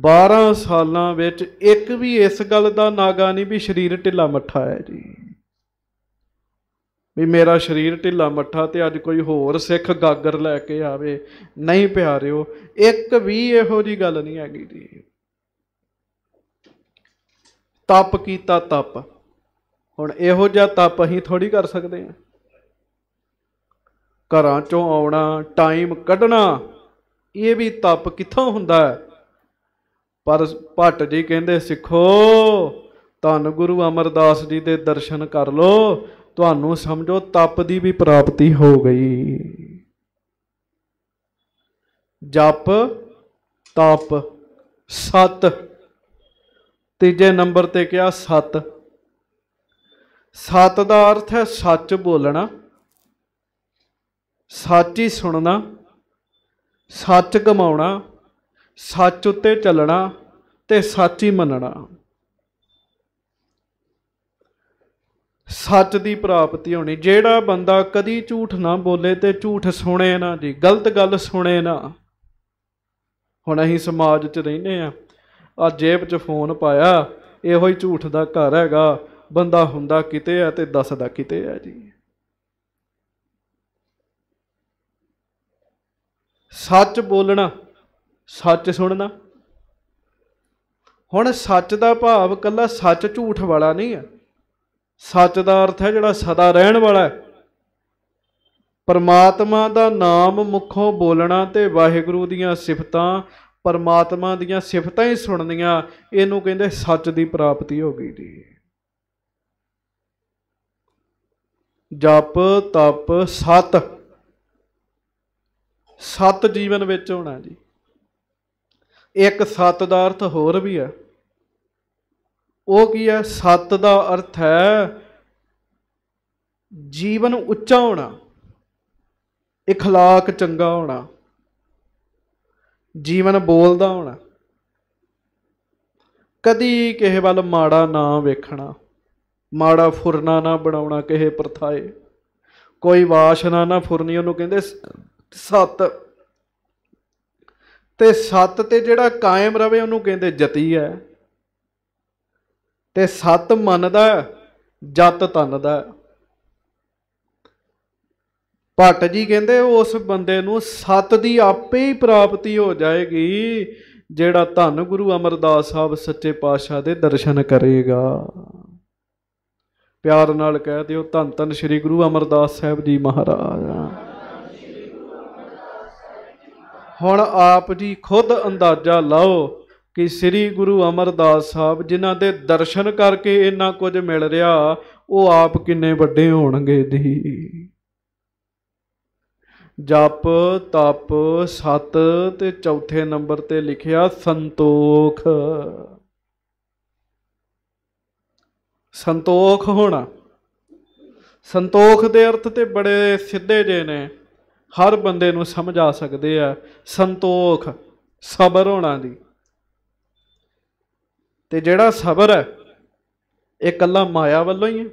Speaker 1: 12 ਸਾਲਾਂ ਵਿੱਚ ਇੱਕ ਵੀ ਇਸ ਗੱਲ ਦਾ ਨਾਗਾ ਨਹੀਂ ਵੀ ਸਰੀਰ ਢਿੱਲਾ ਮੱਠਾ ਹੈ ਜੀ ਵੀ ਮੇਰਾ ਸਰੀਰ ਢਿੱਲਾ ਮੱਠਾ ਤੇ ਅੱਜ ਕੋਈ ਹੋਰ ਸਿੱਖ ਗਾਗਰ ਲੈ ਕੇ ਆਵੇ ਨਹੀਂ ਪਿਆਰਿਓ ਇੱਕ ਵੀ ਇਹੋ ਜੀ ਗੱਲ ਨਹੀਂ ਹੈਗੀ ਜੀ ਤਪ ਕੀਤਾ ਤਪ ਹੁਣ ਇਹੋ ਜਿਹਾ ਤਪ ਅਸੀਂ ਥੋੜੀ ਕਰ ਸਕਦੇ ਹਾਂ ਘਰਾਂ ਚੋਂ ਆਉਣਾ ਟਾਈਮ ਕੱਢਣਾ ਇਹ ਵੀ ਤਪ ਕਿੱਥੋਂ ਹੁੰਦਾ ਹੈ ਪਰ ਭੱਟ ਜੀ ਕਹਿੰਦੇ ਸਿੱਖੋ ਧੰਨ ਗੁਰੂ ਅਮਰਦਾਸ ਜੀ ਦੇ ਦਰਸ਼ਨ ਕਰ ਲੋ ਤੁਹਾਨੂੰ ਸਮਝੋ ਤਪ ਦੀ ਵੀ ਪ੍ਰਾਪਤੀ ਹੋ ਗਈ ਜਪ ਤਪ ਸਤ ਤੀਜੇ ਨੰਬਰ ਤੇ ਕਿਹਾ ਸਤ ਸਤ ਦਾ ਅਰਥ ਹੈ ਸੱਚ ਬੋਲਣਾ ਸੱਚ ਹੀ ਸੁਣਨਾ ਸੱਚ ਕਮਾਉਣਾ ਸੱਚ ਉੱਤੇ ਚੱਲਣਾ ਤੇ ਸੱਚ ਹੀ ਮੰਨਣਾ ਸੱਚ ਦੀ ਪ੍ਰਾਪਤੀ ਹੋਣੀ ਜਿਹੜਾ ਬੰਦਾ ਕਦੀ ਝੂਠ ਨਾ ਬੋਲੇ ਤੇ ਝੂਠ ਸੁਣੇ ਨਾ ਜੀ ਗਲਤ ਗੱਲ ਸੁਣੇ ਨਾ ਹੁਣ ਅਸੀਂ ਸਮਾਜ 'ਚ ਰਹਿੰਦੇ ਆ ਆ ਜੇਬ 'ਚ ਫੋਨ ਪਾਇਆ ਇਹੋ ਹੀ ਝੂਠ ਦਾ ਘਰ ਹੈਗਾ ਬੰਦਾ ਹੁੰਦਾ ਕਿਤੇ ਹੈ ਤੇ ਦੱਸਦਾ ਕਿਤੇ ਹੈ ਜੀ ਸੱਚ ਬੋਲਣਾ ਸੱਚ ਸੁਣਨਾ ਹੁਣ ਸੱਚ ਦਾ ਭਾਵ ਕੱਲਾ ਸੱਚ ਝੂਠ ਵਾਲਾ ਨਹੀਂ ਹੈ ਸੱਚ ਦਾ ਅਰਥ ਹੈ ਜਿਹੜਾ ਸਦਾ ਰਹਿਣ ਵਾਲਾ ਹੈ ਪਰਮਾਤਮਾ ਦਾ ਨਾਮ ਮੁਖੋਂ ਬੋਲਣਾ ਤੇ ਵਾਹਿਗੁਰੂ ਦੀਆਂ ਸਿਫਤਾਂ ਪਰਮਾਤਮਾ ਦੀਆਂ ਸਿਫਤਾਂ ਹੀ ਸੁਣਨੀਆਂ ਇਹਨੂੰ ਕਹਿੰਦੇ ਸੱਚ ਦੀ ਪ੍ਰਾਪਤੀ ਹੋ ਗਈ ਜੀ ਜਪ ਤਪ ਸਤ ਸਤ ਜੀਵਨ ਵਿੱਚ ਹੋਣਾ ਜੀ ਇੱਕ ਸਤ ਦਾ ਅਰਥ ਹੋਰ ਵੀ ਹੈ ਉਹ ਕੀ ਹੈ ਸਤ ਦਾ ਅਰਥ ਹੈ ਜੀਵਨ ਉੱਚਾ ਹੋਣਾ اخلاق ਚੰਗਾ ਹੋਣਾ ਜੀਵਨ ਬੋਲਦਾ ਹੋਣਾ ਕਦੀ ਕਿਸੇ ਵੱਲ ਮਾੜਾ ਨਾ ਵੇਖਣਾ ਮਾੜਾ ਫੁਰਨਾ ਨਾ ਬਣਾਉਣਾ ਕਹੇ ਪਰਥਾਏ ਕੋਈ ਵਾਸ਼ਨਾ ਨਾ ਫੁਰਨੀ ਉਹਨੂੰ ਕਹਿੰਦੇ ਸਤ ਤੇ ਸਤ ਤੇ ਜਿਹੜਾ ਕਾਇਮ ਰਵੇ ਉਹਨੂੰ ਕਹਿੰਦੇ ਜਤੀ ਹੈ ਤੇ ਸਤ ਮਨ ਦਾ ਜਤ ਤਨ ਦਾ ਭੱਟ ਜੀ ਕਹਿੰਦੇ ਉਸ ਬੰਦੇ ਨੂੰ ਸਤ ਦੀ ਆਪੇ ਹੀ ਪ੍ਰਾਪਤੀ ਹੋ ਜਾਏਗੀ ਜਿਹੜਾ ਧੰਨ ਗੁਰੂ ਅਮਰਦਾਸ ਸਾਹਿਬ ਸੱਚੇ ਪਾਤਸ਼ਾਹ ਦੇ ਦਰਸ਼ਨ ਕਰੇਗਾ ਪਿਆਰ ਨਾਲ ਕਹਿ ਦਿਓ ਧੰਨ ਧੰਨ ਸ੍ਰੀ ਗੁਰੂ ਅਮਰਦਾਸ ਸਾਹਿਬ ਜੀ ਮਹਾਰਾਜ ਹੁਣ ਆਪ ਜੀ ਖੁਦ ਅੰਦਾਜ਼ਾ ਲਾਓ ਕਿ ਸ੍ਰੀ ਗੁਰੂ ਅਮਰਦਾਸ ਸਾਹਿਬ ਜਿਨ੍ਹਾਂ ਦੇ ਦਰਸ਼ਨ ਕਰਕੇ ਇੰਨਾ ਕੁਝ ਮਿਲ ਰਿਹਾ ਉਹ ਆਪ ਕਿੰਨੇ ਵੱਡੇ ਹੋਣਗੇ ਜੀ ਜਪ ਤਪ ਸਤ ਤੇ ਚੌਥੇ ਨੰਬਰ ਤੇ ਲਿਖਿਆ ਸੰਤੋਖ ਸੰਤੋਖ ਹੋਣਾ ਸੰਤੋਖ ਦੇ ਅਰਥ ਤੇ ਬੜੇ ਸਿੱਧੇ ਜੇ ਨੇ ਹਰ ਬੰਦੇ ਨੂੰ ਸਮਝਾ ਸਕਦੇ ਆ ਸੰਤੋਖ ਸਬਰ ਹੋਣਾ ਦੀ ਤੇ ਜਿਹੜਾ ਸਬਰ ਹੈ ਇਹ ਕੱਲਾ ਮਾਇਆ ਵੱਲੋਂ ਹੀ ਹੈ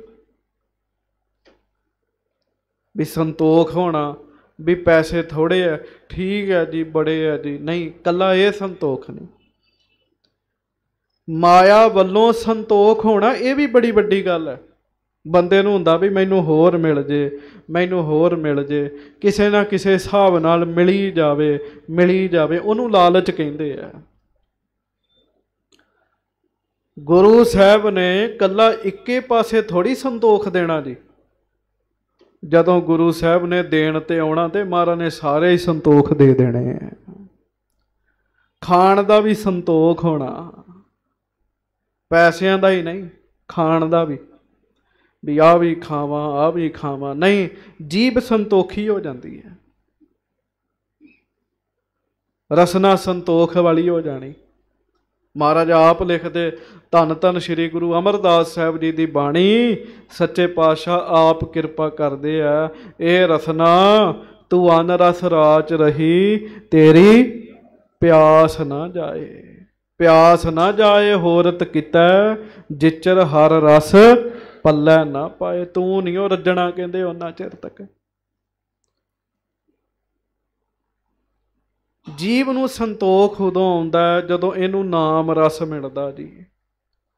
Speaker 1: ਵੀ ਸੰਤੋਖ ਹੋਣਾ ਵੀ ਪੈਸੇ ਥੋੜੇ ਆ ਠੀਕ ਹੈ ਜੀ ਬੜੇ ਆ ਜੀ ਨਹੀਂ ਕੱਲਾ ਇਹ ਸੰਤੋਖ ਨਹੀਂ ਮਾਇਆ ਵੱਲੋਂ ਸੰਤੋਖ ਹੋਣਾ ਇਹ ਵੀ ਬੜੀ ਵੱਡੀ ਗੱਲ ਹੈ ਬੰਦੇ ਨੂੰ ਹੁੰਦਾ ਵੀ ਮੈਨੂੰ ਹੋਰ ਮਿਲ ਜੇ ਮੈਨੂੰ ਹੋਰ ਮਿਲ ਜੇ ਕਿਸੇ ਨਾ ਕਿਸੇ ਹਿਸਾਬ ਨਾਲ ਮਿਲੀ ਜਾਵੇ ਮਿਲੀ ਜਾਵੇ ਉਹਨੂੰ ਲਾਲਚ ਕਹਿੰਦੇ ਆ ਗੁਰੂ ਸਾਹਿਬ ਨੇ ਕੱਲਾ ਇੱਕੇ ਪਾਸੇ ਥੋੜੀ ਸੰਤੋਖ ਦੇਣਾ ਜੀ ਜਦੋਂ ਗੁਰੂ ਸਾਹਿਬ ਨੇ ਦੇਣ ਤੇ ਆਉਣਾ ਤੇ ਮਹਾਰਾਜ ਨੇ ਸਾਰੇ ਹੀ ਸੰਤੋਖ ਦੇ ਦੇਣੇ ਖਾਣ ਦਾ ਵੀ ਸੰਤੋਖ ਹੋਣਾ ਪੈਸਿਆਂ ਦਾ ਹੀ ਨਹੀਂ ਖਾਣ ਦਾ ਵੀ ਵੀ ਆ ਵੀ ਖਾਵਾਂ ਆ ਵੀ ਖਾਵਾਂ ਨਹੀਂ ਜੀਬ ਸੰਤੋਖੀ ਹੋ ਜਾਂਦੀ ਹੈ ਰਸਨਾ ਸੰਤੋਖ ਵਾਲੀ ਹੋ ਜਾਣੀ ਮਹਾਰਾਜ ਆਪ ਲਿਖਦੇ ਧੰਨ ਧੰਨ ਸ੍ਰੀ ਗੁਰੂ ਅਮਰਦਾਸ ਸਾਹਿਬ ਜੀ ਦੀ ਬਾਣੀ ਸੱਚੇ ਪਾਤਸ਼ਾਹ ਆਪ ਕਿਰਪਾ ਕਰਦੇ ਆ ਇਹ ਰਸਨਾ ਤੂੰ ਅਨਰਸ ਰਾਚ ਰਹੀ ਤੇਰੀ ਪਿਆਸ ਨਾ ਜਾਏ ਪਿਆਸ ਨਾ ਜਾਏ ਹੋਰਤ ਕੀਤਾ ਜਿਚਰ ਹਰ ਰਸ ਪੱਲੇ ਨਾ ਪਾਏ ਤੂੰ ਨਹੀਂ ਉਹ ਰੱਜਣਾ ਕਹਿੰਦੇ ਉਹਨਾਂ ਚਿਰ ਤੱਕ ਜੀਵ ਨੂੰ ਸੰਤੋਖ ਉਦੋਂ ਆਉਂਦਾ ਜਦੋਂ ਇਹਨੂੰ ਨਾਮ ਰਸ ਮਿਲਦਾ ਜੀ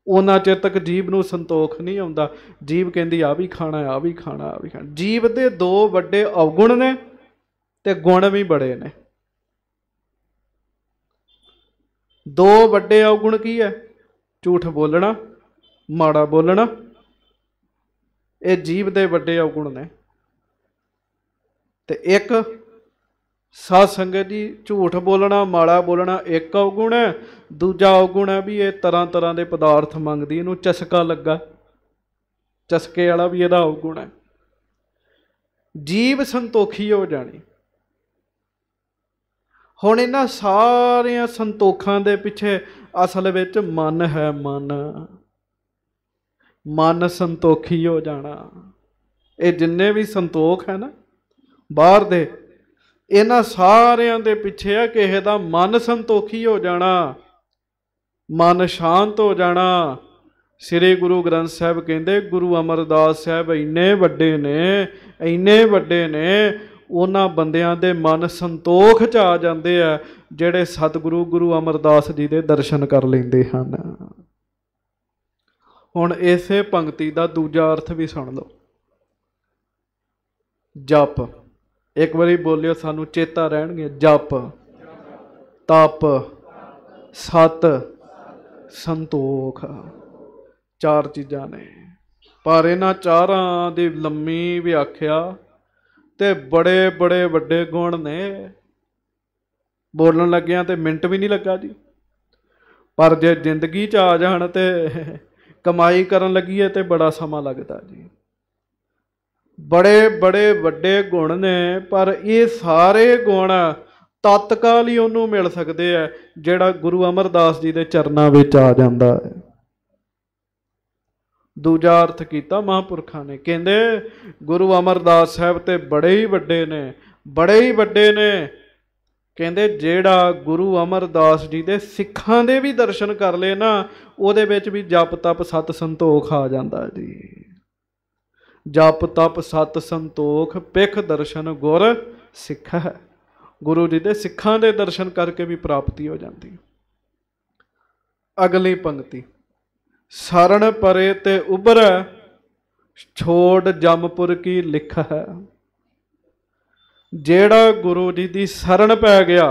Speaker 1: ਉਹਨਾਂ ਚਿਰ ਤੱਕ ਜੀਵ ਨੂੰ ਸੰਤੋਖ ਨਹੀਂ ਆਉਂਦਾ ਜੀਵ ਕਹਿੰਦੀ ਆ ਵੀ ਖਾਣਾ ਆ ਵੀ ਖਾਣਾ ਆ ਵੀ ਖਾਣਾ ਜੀਵ ਦੇ ਦੋ ਵੱਡੇ ਅਵਗੁਣ ਨੇ ਤੇ ਗੁਣ ਵੀ ਬੜੇ ਨੇ ਦੋ ਵੱਡੇ ਔਗੁਣ ਕੀ ਹੈ ਝੂਠ ਬੋਲਣਾ ਮਾੜਾ ਬੋਲਣਾ ਇਹ ਜੀਵ ਦੇ ਵੱਡੇ ਔਗੁਣ ਨੇ ਤੇ ਇੱਕ ਸਾਧ ਸੰਗਤ ਜੀ ਝੂਠ ਬੋਲਣਾ ਮਾੜਾ ਬੋਲਣਾ ਇੱਕ ਔਗੁਣ ਹੈ ਦੂਜਾ ਔਗੁਣ ਹੈ ਵੀ ਇਹ ਤਰ੍ਹਾਂ ਤਰ੍ਹਾਂ ਦੇ ਪਦਾਰਥ ਮੰਗਦੀ ਇਹਨੂੰ ਚਸਕਾ ਲੱਗਾ ਚਸਕੇ ਵਾਲਾ ਵੀ ਇਹਦਾ ਔਗੁਣ ਹੈ ਜੀਵ ਸੰਤੋਖੀ ਹੋ ਜਾਣੀ ਹੁਣ ਇਹਨਾਂ ਸਾਰਿਆਂ ਸੰਤੋਖਾਂ ਦੇ ਪਿੱਛੇ ਅਸਲ ਵਿੱਚ ਮਨ ਹੈ ਮਨ ਮਨ ਸੰਤੋਖੀ ਹੋ ਜਾਣਾ ਇਹ ਜਿੰਨੇ ਵੀ ਸੰਤੋਖ ਹੈ ਨਾ ਬਾਹਰ ਦੇ ਇਹਨਾਂ ਸਾਰਿਆਂ ਦੇ ਪਿੱਛੇ ਆ ਕਿਸੇ ਦਾ ਮਨ ਸੰਤੋਖੀ ਹੋ ਜਾਣਾ ਮਨ ਸ਼ਾਂਤ ਹੋ ਜਾਣਾ ਸ੍ਰੀ ਗੁਰੂ ਗ੍ਰੰਥ ਸਾਹਿਬ ਕਹਿੰਦੇ ਗੁਰੂ ਅਮਰਦਾਸ ਸਾਹਿਬ ਇੰਨੇ ਵੱਡੇ ਨੇ ਇੰਨੇ ਵੱਡੇ ਨੇ ਉਹਨਾਂ ਬੰਦਿਆਂ ਦੇ ਮਨ ਸੰਤੋਖ ਚ ਆ ਜਾਂਦੇ ਆ ਜਿਹੜੇ ਸਤਿਗੁਰੂ ਗੁਰੂ ਅਮਰਦਾਸ ਜੀ ਦੇ ਦਰਸ਼ਨ ਕਰ ਲੈਂਦੇ ਹਨ ਹੁਣ ਇਸੇ ਪੰਕਤੀ ਦਾ ਦੂਜਾ ਅਰਥ ਵੀ ਸੁਣ ਲਓ ਜਪ ਇੱਕ ਵਾਰੀ ਬੋਲਿਓ ਸਾਨੂੰ ਚੇਤਾ ਰਹਿਣਗੇ ਜਪ ਤਪ ਸਤ ਸੰਤੋਖ ਚਾਰ ਚੀਜ਼ਾਂ ਨੇ ਪਰ ਇਹਨਾਂ ਚਾਰਾਂ ਦੀ ਲੰਮੀ ਵਿਆਖਿਆ ਤੇ ਬੜੇ ਬੜੇ ਵੱਡੇ ਗੁਣ ਨੇ ਬੋਲਣ ਲੱਗਿਆਂ ਤੇ ਮਿੰਟ ਵੀ ਨਹੀਂ ਲੱਗਾ ਜੀ ਪਰ ਜੇ ਜ਼ਿੰਦਗੀ 'ਚ ਆ ਜਾਣ ਤੇ ਕਮਾਈ ਕਰਨ ਲੱਗੀਏ ਤੇ ਬੜਾ ਸਮਾਂ ਲੱਗਦਾ ਜੀ ਬੜੇ ਬੜੇ ਵੱਡੇ ਗੁਣ ਨੇ ਪਰ ਇਹ ਸਾਰੇ ਗੁਣ ਤਤਕਾਲ ਹੀ ਉਹਨੂੰ ਮਿਲ ਸਕਦੇ ਆ ਜਿਹੜਾ ਗੁਰੂ ਅਮਰਦਾਸ ਜੀ ਦੇ ਚਰਨਾਂ ਵਿੱਚ ਆ ਜਾਂਦਾ ਹੈ ਦੂਜਾ ਅਰਥ ਕੀਤਾ ਮਹਾਪੁਰਖਾਂ ਨੇ ਕਹਿੰਦੇ ਗੁਰੂ ਅਮਰਦਾਸ ਸਾਹਿਬ ਤੇ ਬੜੇ ਹੀ ਵੱਡੇ ਨੇ ਬੜੇ ਹੀ ਵੱਡੇ ਨੇ ਕਹਿੰਦੇ ਜਿਹੜਾ ਗੁਰੂ ਅਮਰਦਾਸ ਜੀ ਦੇ ਸਿੱਖਾਂ ਦੇ ਵੀ ਦਰਸ਼ਨ ਕਰ ਲੇ ਨਾ ਉਹਦੇ ਵਿੱਚ ਵੀ ਜਪ ਤਪ ਸਤ ਸੰਤੋਖ ਆ ਜਾਂਦਾ ਜੀ ਜਪ ਤਪ ਸਤ ਸੰਤੋਖ ਪਿਖ ਦਰਸ਼ਨ ਗੁਰ ਸਿੱਖ ਹੈ ਗੁਰੂ ਜੀ ਦੇ ਸਿੱਖਾਂ ਦੇ ਦਰਸ਼ਨ ਕਰਕੇ ਵੀ ਪ੍ਰਾਪਤੀ ਹੋ ਜਾਂਦੀ ਅਗਲੀ ਪੰਕਤੀ शरण परे ते उबर छोड़ ਜਮਪੁਰ ਕੀ ਲਿਖ ਹੈ ਜਿਹੜਾ ਗੁਰੂ ਜੀ ਦੀ ਸ਼ਰਨ ਪੈ ਗਿਆ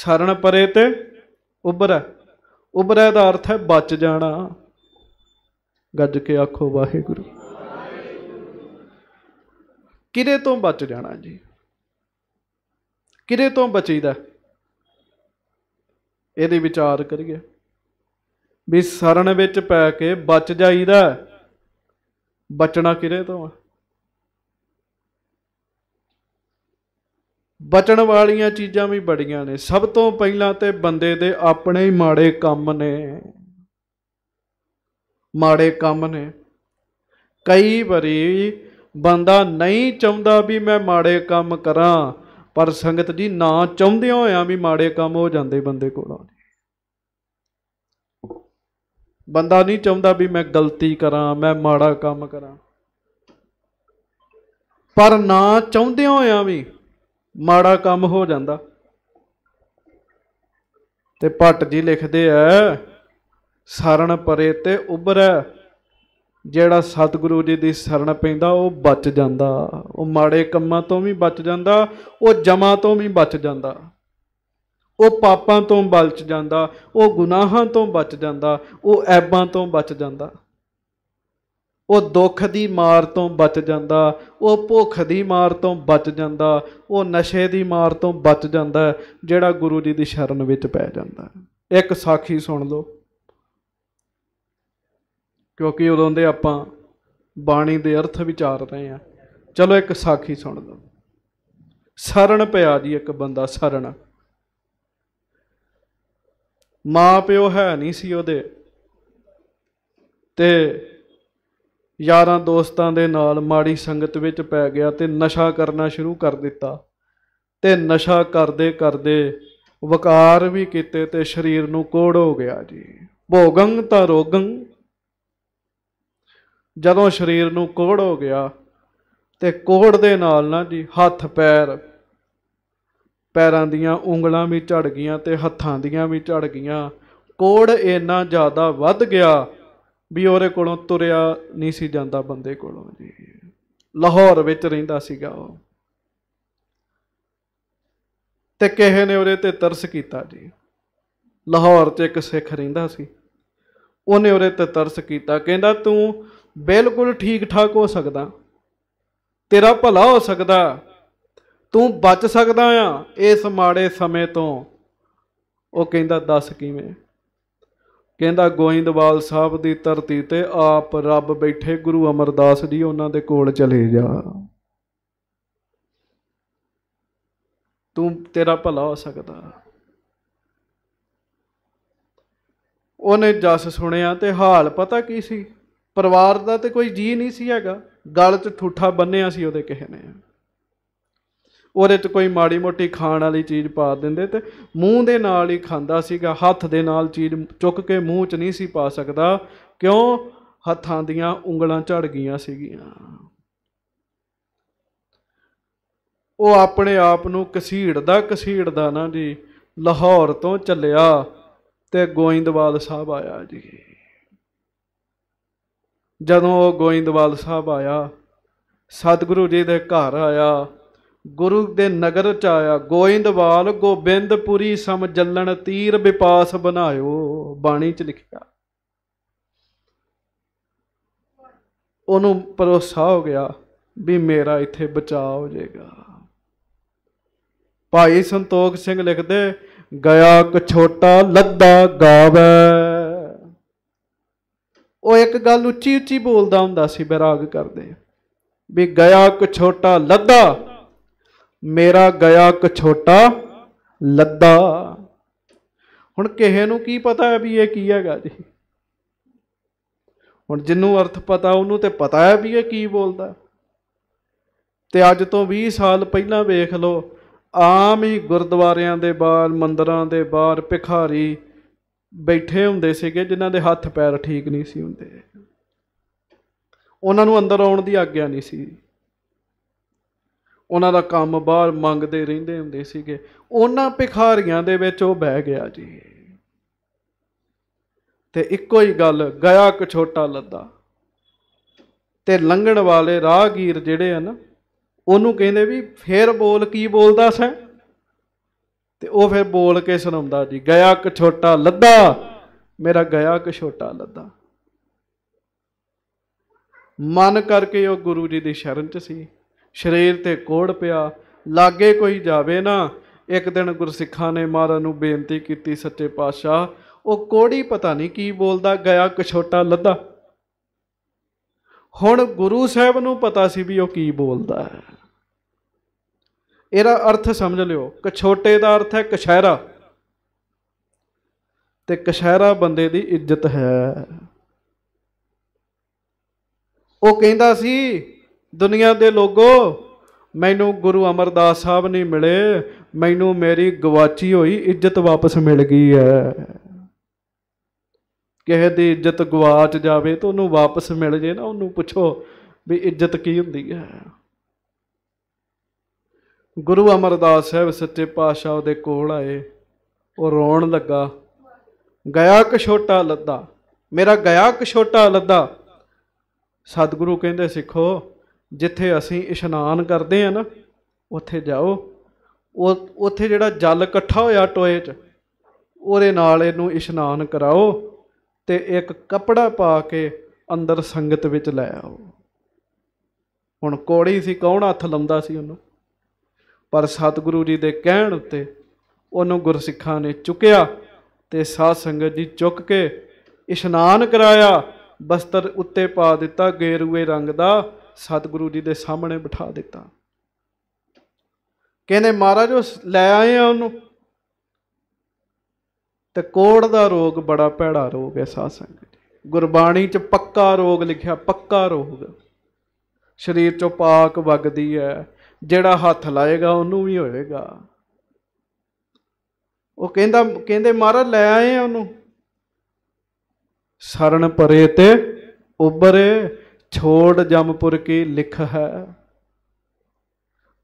Speaker 1: ਸ਼ਰਨ ਪਰੇ ਤੇ ਉਬਰ ਉਬਰੇ ਦਾ ਅਰਥ ਹੈ ਬਚ ਜਾਣਾ ਗੱਜ ਕੇ ਆਖੋ ਵਾਹਿਗੁਰੂ ਕਿਰੇ ਤੋਂ ਬਚ ਜਾਣਾ ਜੀ ਕਿਰੇ ਤੋਂ ਬਚੀਦਾ ਇਹਦੇ ਵਿਚਾਰ ਕਰੀਏ ਵੀ ਸਰਨ ਵਿੱਚ ਪੈ ਕੇ ਬਚ ਜਾਈਦਾ ਬਚਣਾ ਕਿਰੇ ਤੋਂ ਬਚਣ ਵਾਲੀਆਂ ਚੀਜ਼ਾਂ ਵੀ ਬੜੀਆਂ ਨੇ ਸਭ ਤੋਂ ਪਹਿਲਾਂ ਤੇ ਬੰਦੇ ਦੇ ਆਪਣੇ ਹੀ ਮਾੜੇ ਕੰਮ ਨੇ ਮਾੜੇ ਕੰਮ ਨੇ ਕਈ ਵਾਰੀ ਬੰਦਾ ਨਹੀਂ ਚਾਹੁੰਦਾ ਵੀ ਮੈਂ ਮਾੜੇ ਕੰਮ ਕਰਾਂ ਪਰ ਸੰਗਤ ਜੀ ਨਾ ਚਾਹੁੰਦੇ ਹੋਇਆਂ ਵੀ ਮਾੜੇ ਕੰਮ ਹੋ ਜਾਂਦੇ ਬੰਦੇ ਕੋਲੋਂ ਬੰਦਾ ਨਹੀਂ ਚਾਹੁੰਦਾ ਵੀ ਮੈਂ ਗਲਤੀ ਕਰਾਂ ਮੈਂ ਮਾੜਾ ਕੰਮ ਕਰਾਂ ਪਰ ਨਾ ਚਾਹੁੰਦੇ ਹੋਇਆਂ ਵੀ ਮਾੜਾ ਕੰਮ ਹੋ ਜਾਂਦਾ ਤੇ ਭੱਟ ਜੀ ਲਿਖਦੇ ਐ ਸਰਣ ਪਰੇ ਤੇ ਉਭਰੈ ਜਿਹੜਾ ਸਤਿਗੁਰੂ ਜੀ ਦੀ ਸਰਣ ਪੈਂਦਾ ਉਹ ਬਚ ਜਾਂਦਾ ਉਹ ਮਾੜੇ ਕੰਮਾਂ ਤੋਂ ਵੀ ਬਚ ਜਾਂਦਾ ਉਹ ਜਮਾਂ ਤੋਂ ਵੀ ਬਚ ਜਾਂਦਾ ਉਹ ਪਾਪਾਂ ਤੋਂ ਬਚ ਜਾਂਦਾ ਉਹ ਗੁਨਾਹਾਂ ਤੋਂ ਬਚ ਜਾਂਦਾ ਉਹ ਐਬਾਂ ਤੋਂ ਬਚ ਜਾਂਦਾ ਉਹ ਦੁੱਖ ਦੀ ਮਾਰ ਤੋਂ ਬਚ ਜਾਂਦਾ ਉਹ ਭੁੱਖ ਦੀ ਮਾਰ ਤੋਂ ਬਚ ਜਾਂਦਾ ਉਹ ਨਸ਼ੇ ਦੀ ਮਾਰ ਤੋਂ ਬਚ ਜਾਂਦਾ ਜਿਹੜਾ ਗੁਰੂ ਜੀ ਦੀ ਸ਼ਰਨ ਵਿੱਚ ਪੈ ਜਾਂਦਾ ਇੱਕ ਸਾਖੀ ਸੁਣ ਲਓ ਕਿਉਂਕਿ ਉਦੋਂ ਦੇ ਆਪਾਂ ਬਾਣੀ ਦੇ ਅਰਥ ਵਿਚਾਰ ਰਹੇ ਆ ਚਲੋ ਇੱਕ ਸਾਖੀ ਸੁਣ ਲਓ ਸਰਣ ਪਿਆ ਜੀ ਇੱਕ ਬੰਦਾ ਸਰਣਾ ਮਾਂ ਪਿਓ ਹੈ ਨਹੀਂ ਸੀ ਉਹਦੇ ਤੇ ਯਾਰਾਂ ਦੋਸਤਾਂ ਦੇ ਨਾਲ ਮਾੜੀ ਸੰਗਤ ਵਿੱਚ ਪੈ ਗਿਆ ਤੇ ਨਸ਼ਾ ਕਰਨਾ ਸ਼ੁਰੂ ਕਰ ਦਿੱਤਾ ਤੇ ਨਸ਼ਾ ਕਰਦੇ ਕਰਦੇ ਵਕਾਰ ਵੀ ਕੀਤੇ ਤੇ ਸਰੀਰ ਨੂੰ ਕੋੜ ਹੋ ਗਿਆ ਜੀ ਭੋਗੰ ਤਾਂ ਰੋਗੰ ਜਦੋਂ ਸਰੀਰ ਨੂੰ ਕੋੜ ਹੋ ਗਿਆ ਤੇ ਕੋੜ ਦੇ ਨਾਲ ਨਾ ਜੀ ਹੱਥ ਪੈਰ ਪੈਰਾਂ ਦੀਆਂ ਉਂਗਲਾਂ ਵੀ ਝੜ ਗਈਆਂ ਤੇ ਹੱਥਾਂ ਦੀਆਂ ਵੀ ਝੜ ਗਈਆਂ ਕੋੜ ਇੰਨਾ ਜ਼ਿਆਦਾ ਵੱਧ ਗਿਆ ਵੀ ਉਹਦੇ ਕੋਲੋਂ ਤੁਰਿਆ ਨਹੀਂ ਸੀ ਜਾਂਦਾ ਬੰਦੇ ਕੋਲੋਂ ਜੀ ਲਾਹੌਰ ਵਿੱਚ ਰਹਿੰਦਾ ਸੀਗਾ ਉਹ ਤੇ ਕਿਸੇ ਨੇ ਉਹਦੇ ਤੇ ਤਰਸ ਕੀਤਾ ਜੀ ਲਾਹੌਰ 'ਚ ਇੱਕ ਸਿੱਖ ਰਹਿੰਦਾ ਸੀ ਉਹਨੇ ਉਹਦੇ ਤੇ ਤਰਸ ਕੀਤਾ ਕਹਿੰਦਾ ਤੂੰ ਬਿਲਕੁਲ ਠੀਕ ਠਾਕ ਹੋ ਸਕਦਾ ਤੇਰਾ ਭਲਾ ਹੋ ਸਕਦਾ ਤੂੰ ਬਚ ਸਕਦਾ ਆ ਇਸ ਮਾੜੇ ਸਮੇਂ ਤੋਂ ਉਹ ਕਹਿੰਦਾ ਦੱਸ ਕਿਵੇਂ ਕਹਿੰਦਾ ਗੋਇੰਦਵਾਲ ਸਾਹਿਬ ਦੀ ਧਰਤੀ ਤੇ ਆਪ ਰੱਬ ਬੈਠੇ ਗੁਰੂ ਅਮਰਦਾਸ ਜੀ ਉਹਨਾਂ ਦੇ ਕੋਲ ਚਲੇ ਜਾ ਤੂੰ ਤੇਰਾ ਭਲਾ ਹੋ ਸਕਦਾ ਉਹਨੇ ਜਸ ਸੁਣਿਆ ਤੇ ਹਾਲ ਪਤਾ ਕੀ ਸੀ ਪਰਿਵਾਰ ਦਾ ਤੇ ਕੋਈ ਜੀ ਨਹੀਂ ਸੀ ਹੈਗਾ ਗਲ 'ਚ ਠੂਠਾ ਬੰਨਿਆ ਸੀ ਉਹਦੇ ਕਿਸੇ ਨੇ ਉਹਦੇ 'ਚ ਕੋਈ ਮਾੜੀ ਮੋਟੀ ਖਾਣ ਵਾਲੀ ਚੀਜ਼ ਪਾ ਦਿੰਦੇ ਤੇ ਮੂੰਹ ਦੇ ਨਾਲ ਹੀ ਖਾਂਦਾ ਸੀਗਾ ਹੱਥ ਦੇ ਨਾਲ ਚੀਜ਼ ਚੁੱਕ ਕੇ ਮੂੰਹ 'ਚ ਨਹੀਂ ਸੀ ਪਾ ਸਕਦਾ ਕਿਉਂ ਹੱਥਾਂ ਦੀਆਂ ਉਂਗਲਾਂ ਝੜ ਗਈਆਂ ਸੀਗੀਆਂ ਉਹ ਆਪਣੇ ਆਪ ਨੂੰ ਕਸੀੜਦਾ ਕਸੀੜਦਾ ਨਾ ਜੀ ਲਾਹੌਰ ਤੋਂ ਚੱਲਿਆ ਤੇ ਗੋਇੰਦਵਾਲ ਸਾਹਿਬ ਆਇਆ ਜੀ ਜਦੋਂ ਉਹ ਗੋਇੰਦਵਾਲ ਸਾਹਿਬ ਆਇਆ ਸਤਿਗੁਰੂ ਜੀ ਦੇ ਘਰ ਆਇਆ ਗੁਰੂ ਦੇ ਨਗਰ ਚ ਆਇਆ ਗੋਇੰਦਵਾਲ ਗੋਬਿੰਦਪੁਰੀ ਸਮ ਜੱਲਣ ਤੀਰ ਵਿਪਾਸ ਬਣਾਇਓ ਬਾਣੀ ਚ ਲਿਖਿਆ ਉਹਨੂੰ ਭਰੋਸਾ ਹੋ ਗਿਆ ਵੀ ਮੇਰਾ ਇੱਥੇ ਬਚਾਅ ਹੋ ਜਾਏਗਾ ਭਾਈ ਸੰਤੋਖ ਸਿੰਘ ਲਿਖਦੇ ਗਿਆ ਕਛੋਟਾ ਲੱਦਾ ਗਾਵੇ ਉਹ ਇੱਕ ਗੱਲ ਉੱਚੀ ਉੱਚੀ ਬੋਲਦਾ ਹੁੰਦਾ ਸੀ ਬੈਰਾਗ ਕਰਦੇ ਵੀ ਗਿਆ ਕਛੋਟਾ ਲੱਦਾ ਮੇਰਾ ਗਿਆ ਕਛੋਟਾ ਲੱਦਾ ਹੁਣ ਕਿਸੇ ਨੂੰ ਕੀ ਪਤਾ ਹੈ ਵੀ ਇਹ ਕੀ ਹੈਗਾ ਜੀ ਹੁਣ ਜਿੰਨੂੰ ਅਰਥ ਪਤਾ ਉਹਨੂੰ ਤੇ ਪਤਾ ਹੈ ਵੀ ਇਹ ਕੀ ਬੋਲਦਾ ਤੇ ਅੱਜ ਤੋਂ 20 ਸਾਲ ਪਹਿਲਾਂ ਵੇਖ ਲਓ ਆਮ ਹੀ ਗੁਰਦੁਆਰਿਆਂ ਦੇ ਬਾਹਰ ਮੰਦਰਾਂ ਦੇ ਬਾਹਰ ਭਿਖਾਰੀ ਬੈਠੇ ਹੁੰਦੇ ਸੀਗੇ ਜਿਨ੍ਹਾਂ ਦੇ ਹੱਥ ਪੈਰ ਠੀਕ ਨਹੀਂ ਸੀ ਹੁੰਦੇ ਉਹਨਾਂ ਨੂੰ ਅੰਦਰ ਆਉਣ ਦੀ ਆਗਿਆ ਨਹੀਂ ਸੀ ਉਹਨਾਂ ਦਾ ਕੰਮ ਬਾਹਰ ਮੰਗਦੇ ਰਹਿੰਦੇ ਹੁੰਦੇ ਸੀਗੇ ਉਹਨਾਂ ਭਿਖਾਰੀਆਂ ਦੇ ਵਿੱਚ ਉਹ ਬਹਿ ਗਿਆ ਜੀ ਤੇ ਇੱਕੋ ਹੀ ਗੱਲ ਗਿਆ ਕਛੋਟਾ ਲੱਦਾ ਤੇ ਲੰਘਣ ਵਾਲੇ ਰਾਹਗੀਰ ਜਿਹੜੇ ਹਨ ਉਹਨੂੰ ਕਹਿੰਦੇ ਵੀ ਫੇਰ ਬੋਲ ਕੀ ਬੋਲਦਾ ਸੈਂ ਤੇ ਉਹ ਫਿਰ ਬੋਲ ਕੇ ਸੁਣਾਉਂਦਾ ਜੀ ਗਿਆ ਕਛੋਟਾ ਲੱਦਾ ਮੇਰਾ ਗਿਆ ਕਛੋਟਾ ਲੱਦਾ ਮਨ ਕਰਕੇ ਉਹ ਗੁਰੂ ਜੀ ਦੀ ਸ਼ਰਨ 'ਚ ਸੀ ਸਰੀਰ ਤੇ ਕੋੜ ਪਿਆ ਲਾਗੇ ਕੋਈ ਜਾਵੇ ਨਾ ਇੱਕ ਦਿਨ ਗੁਰਸਿੱਖਾਂ ਨੇ ਮਹਾਰਾਜ ਨੂੰ ਬੇਨਤੀ ਕੀਤੀ ਸੱਚੇ ਪਾਤਸ਼ਾਹ ਉਹ ਕੋੜੀ ਪਤਾ ਨਹੀਂ ਕੀ ਬੋਲਦਾ ਗਿਆ ਕਛੋਟਾ ਲੱਦਾ ਹੁਣ ਗੁਰੂ ਸਾਹਿਬ ਨੂੰ ਪਤਾ ਸੀ ਵੀ ਉਹ ਕੀ ਬੋਲਦਾ ਹੈ ਇਹਦਾ ਅਰਥ ਸਮਝ ਲਿਓ ਕਛੋਟੇ ਦਾ ਅਰਥ ਹੈ ਕਸ਼ਹਿਰਾ ਤੇ ਕਸ਼ਹਿਰਾ ਬੰਦੇ ਦੀ ਇੱਜ਼ਤ ਹੈ ਉਹ ਕਹਿੰਦਾ ਸੀ ਦੁਨੀਆ ਦੇ ਲੋਗੋ ਮੈਨੂੰ ਗੁਰੂ ਅਮਰਦਾਸ ਸਾਹਿਬ ਨਹੀਂ ਮਿਲੇ ਮੈਨੂੰ ਮੇਰੀ ਗਵਾਚੀ ਹੋਈ ਇੱਜ਼ਤ ਵਾਪਸ ਮਿਲ ਗਈ ਹੈ ਕਿਸੇ ਦੀ ਇੱਜ਼ਤ ਗਵਾਚ ਜਾਵੇ ਤਾਂ ਉਹਨੂੰ ਵਾਪਸ ਮਿਲ ਜੇ ਨਾ ਉਹਨੂੰ ਪੁੱਛੋ ਵੀ ਇੱਜ਼ਤ ਕੀ ਹੁੰਦੀ ਹੈ ਗੁਰੂ ਅਮਰਦਾਸ ਸਾਹਿਬ ਸੱਚੇ ਪਾਤਸ਼ਾਹ ਉਹਦੇ ਕੋਲ ਆਏ ਉਹ ਰੋਣ ਲੱਗਾ ਗਿਆ ਕਛੋਟਾ ਲੱਦਾ ਮੇਰਾ ਗਿਆ ਕਛੋਟਾ ਲੱਦਾ ਸਤਿਗੁਰੂ ਕਹਿੰਦੇ ਸਿੱਖੋ ਜਿੱਥੇ ਅਸੀਂ ਇਸ਼ਨਾਨ ਕਰਦੇ ਆ ਨਾ ਉੱਥੇ ਜਾਓ ਉਹ ਉੱਥੇ ਜਿਹੜਾ ਜਲ ਇਕੱਠਾ ਹੋਇਆ ਟੋਏ 'ਚ ਉਹਦੇ ਨਾਲ ਇਹਨੂੰ ਇਸ਼ਨਾਨ ਕਰਾਓ ਤੇ ਇੱਕ ਕੱਪੜਾ ਪਾ ਕੇ ਅੰਦਰ ਸੰਗਤ ਵਿੱਚ ਲੈ ਆਓ ਹੁਣ ਕੋੜੀ ਸੀ ਕੌਣ ਹੱਥ ਲੰਦਾ ਸੀ ਉਹਨੂੰ ਪਰ ਸਤਿਗੁਰੂ ਜੀ ਦੇ ਕਹਿਣ ਉੱਤੇ ਉਹਨੂੰ ਗੁਰਸਿੱਖਾਂ ਨੇ ਚੁੱਕਿਆ ਤੇ ਸਾਧ ਸੰਗਤ ਜੀ ਚੁੱਕ ਕੇ ਇਸ਼ਨਾਨ ਕਰਾਇਆ ਬਸਤਰ ਉੱਤੇ ਪਾ ਦਿੱਤਾ ਗੇਰੂਏ ਰੰਗ ਦਾ ਸਤਿਗੁਰੂ ਜੀ ਦੇ ਸਾਹਮਣੇ ਬਿਠਾ ਦਿੱਤਾ ਕਹਿੰਦੇ ਮਹਾਰਾਜ ਉਹ ਲੈ ਆਏ ਆ ਉਹਨੂੰ ਤੇ ਕੋੜ ਦਾ ਰੋਗ ਬੜਾ ਭੈੜਾ ਰੋਗ ਹੈ ਸਾਧ ਸੰਗਤ ਗੁਰਬਾਣੀ ਚ ਪੱਕਾ ਰੋਗ ਲਿਖਿਆ ਪੱਕਾ ਰੋਗ ਸਰੀਰ ਚੋਂ ਪਾਕ ਵਗਦੀ ਹੈ ਜਿਹੜਾ ਹੱਥ ਲਾਏਗਾ ਉਹਨੂੰ ਵੀ ਹੋਏਗਾ ਉਹ ਕਹਿੰਦਾ ਕਹਿੰਦੇ ਮਹਾਰਾਜ ਲੈ ਆਏ ਆ ਉਹਨੂੰ ਸਰਣ ਪਰੇ ਤੇ ਉਬਰੇ ਛੋੜ ਜਮਪੁਰ ਕੀ ਲਿਖ ਹੈ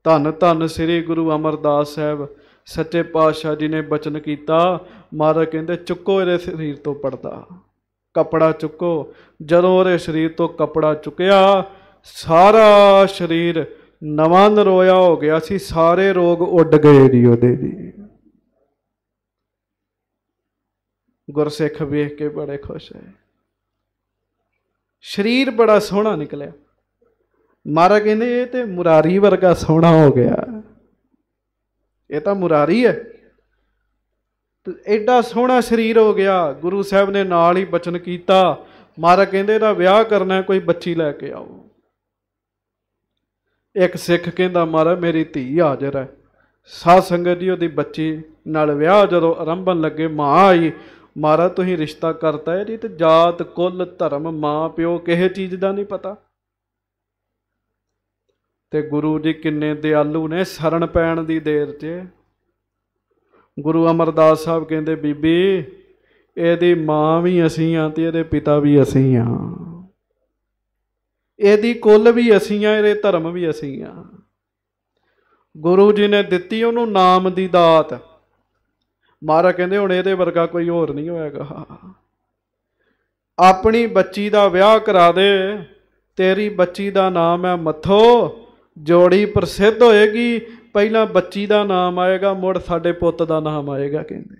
Speaker 1: ਧੰਨ ਧੰਨ ਸ੍ਰੀ ਗੁਰੂ ਅਮਰਦਾਸ ਸਾਹਿਬ ਸੱਚੇ ਪਾਤਸ਼ਾਹ ਜੀ ਨੇ ਬਚਨ ਕੀਤਾ ਮਹਾਰਾਜ ਕਹਿੰਦੇ ਚੁੱਕੋ ਇਹਦੇ ਸਰੀਰ ਤੋਂ ਪਰਦਾ ਕਪੜਾ ਚੁੱਕੋ ਜਦੋਂ ਉਹਦੇ ਸਰੀਰ ਤੋਂ ਕਪੜਾ ਚੁੱਕਿਆ ਸਾਰਾ ਸਰੀਰ ਨਵਾਂ ਨਰੋਇਆ ਹੋ ਗਿਆ ਸੀ ਸਾਰੇ ਰੋਗ ਉੱਡ ਗਏ ਜੀ ਉਹਦੇ ਜੀ ਗੁਰਸਿੱਖ ਵੇਖ ਕੇ ਬੜੇ ਖੁਸ਼ ਹੋਏ ਸਰੀਰ ਬੜਾ ਸੋਹਣਾ ਨਿਕਲਿਆ ਮਹਾਰਾ ਕਹਿੰਦੇ ਇਹ ਤੇ ਮੁਰਾਰੀ ਵਰਗਾ ਸੋਹਣਾ ਹੋ ਗਿਆ ਇਹ ਤਾਂ ਮੁਰਾਰੀ ਹੈ ਐਡਾ ਸੋਹਣਾ ਸਰੀਰ ਹੋ ਗਿਆ ਗੁਰੂ ਸਾਹਿਬ ਨੇ ਨਾਲ ਹੀ ਬਚਨ ਕੀਤਾ ਮਹਾਰਾ ਕਹਿੰਦੇ ਇਹਦਾ ਵਿਆਹ ਕਰਨਾ ਕੋਈ ਬੱਚੀ ਲੈ ਕੇ ਆਓ ਇੱਕ ਸਿੱਖ ਕਹਿੰਦਾ ਮਹਾਰਾ ਮੇਰੀ ਧੀ ਹਾਜ਼ਰ ਹੈ ਸਾਧ ਸੰਗਤ ਜੀ ਉਹਦੀ ਬੱਚੀ ਨਾਲ ਵਿਆਹ ਜਦੋਂ ਆਰੰਭਣ ਲੱਗੇ ਮਾਂ ਆਈ ਮਾਰਾ ਤੁਸੀਂ ਰਿਸ਼ਤਾ ਕਰਤਾ ਹੈ ਜੀ ਤੇ ਜਾਤ ਕੁੱਲ ਧਰਮ ਮਾਂ ਪਿਓ ਕਿਸੇ ਚੀਜ਼ ਦਾ ਨਹੀਂ ਪਤਾ ਤੇ ਗੁਰੂ ਜੀ ਕਿੰਨੇ ਦਿਆਲੂ ਨੇ ਸ਼ਰਨ ਪੈਣ ਦੀ ਦੇਰ 'ਚ ਗੁਰੂ ਅਮਰਦਾਸ ਸਾਹਿਬ ਕਹਿੰਦੇ ਬੀਬੀ ਇਹਦੀ ਮਾਂ ਵੀ ਅਸੀਂ ਆ ਤੇ ਇਹਦੇ ਪਿਤਾ ਵੀ ਅਸੀਂ ਆ ਇਹਦੀ ਕੁੱਲ ਵੀ ਅਸੀਂ ਆ ਇਹਦੇ ਧਰਮ ਵੀ ਅਸੀਂ ਆ ਗੁਰੂ ਜੀ ਨੇ ਦਿੱਤੀ ਉਹਨੂੰ ਨਾਮ ਦੀ ਦਾਤ ਮਹਾਰਾਜ ਕਹਿੰਦੇ ਹੁਣ ਇਹਦੇ ਵਰਗਾ ਕੋਈ ਹੋਰ ਨਹੀਂ ਹੋਏਗਾ ਆਪਣੀ ਬੱਚੀ ਦਾ ਵਿਆਹ ਕਰਾ ਦੇ ਤੇਰੀ ਬੱਚੀ ਦਾ ਨਾਮ ਹੈ ਮੱਥੋ ਜੋੜੀ ਪ੍ਰਸਿੱਧ ਹੋਏਗੀ ਪਹਿਲਾਂ ਬੱਚੀ ਦਾ ਨਾਮ ਆਏਗਾ ਮੁੜ ਸਾਡੇ ਪੁੱਤ ਦਾ ਨਾਮ ਆਏਗਾ ਕਹਿੰਦੇ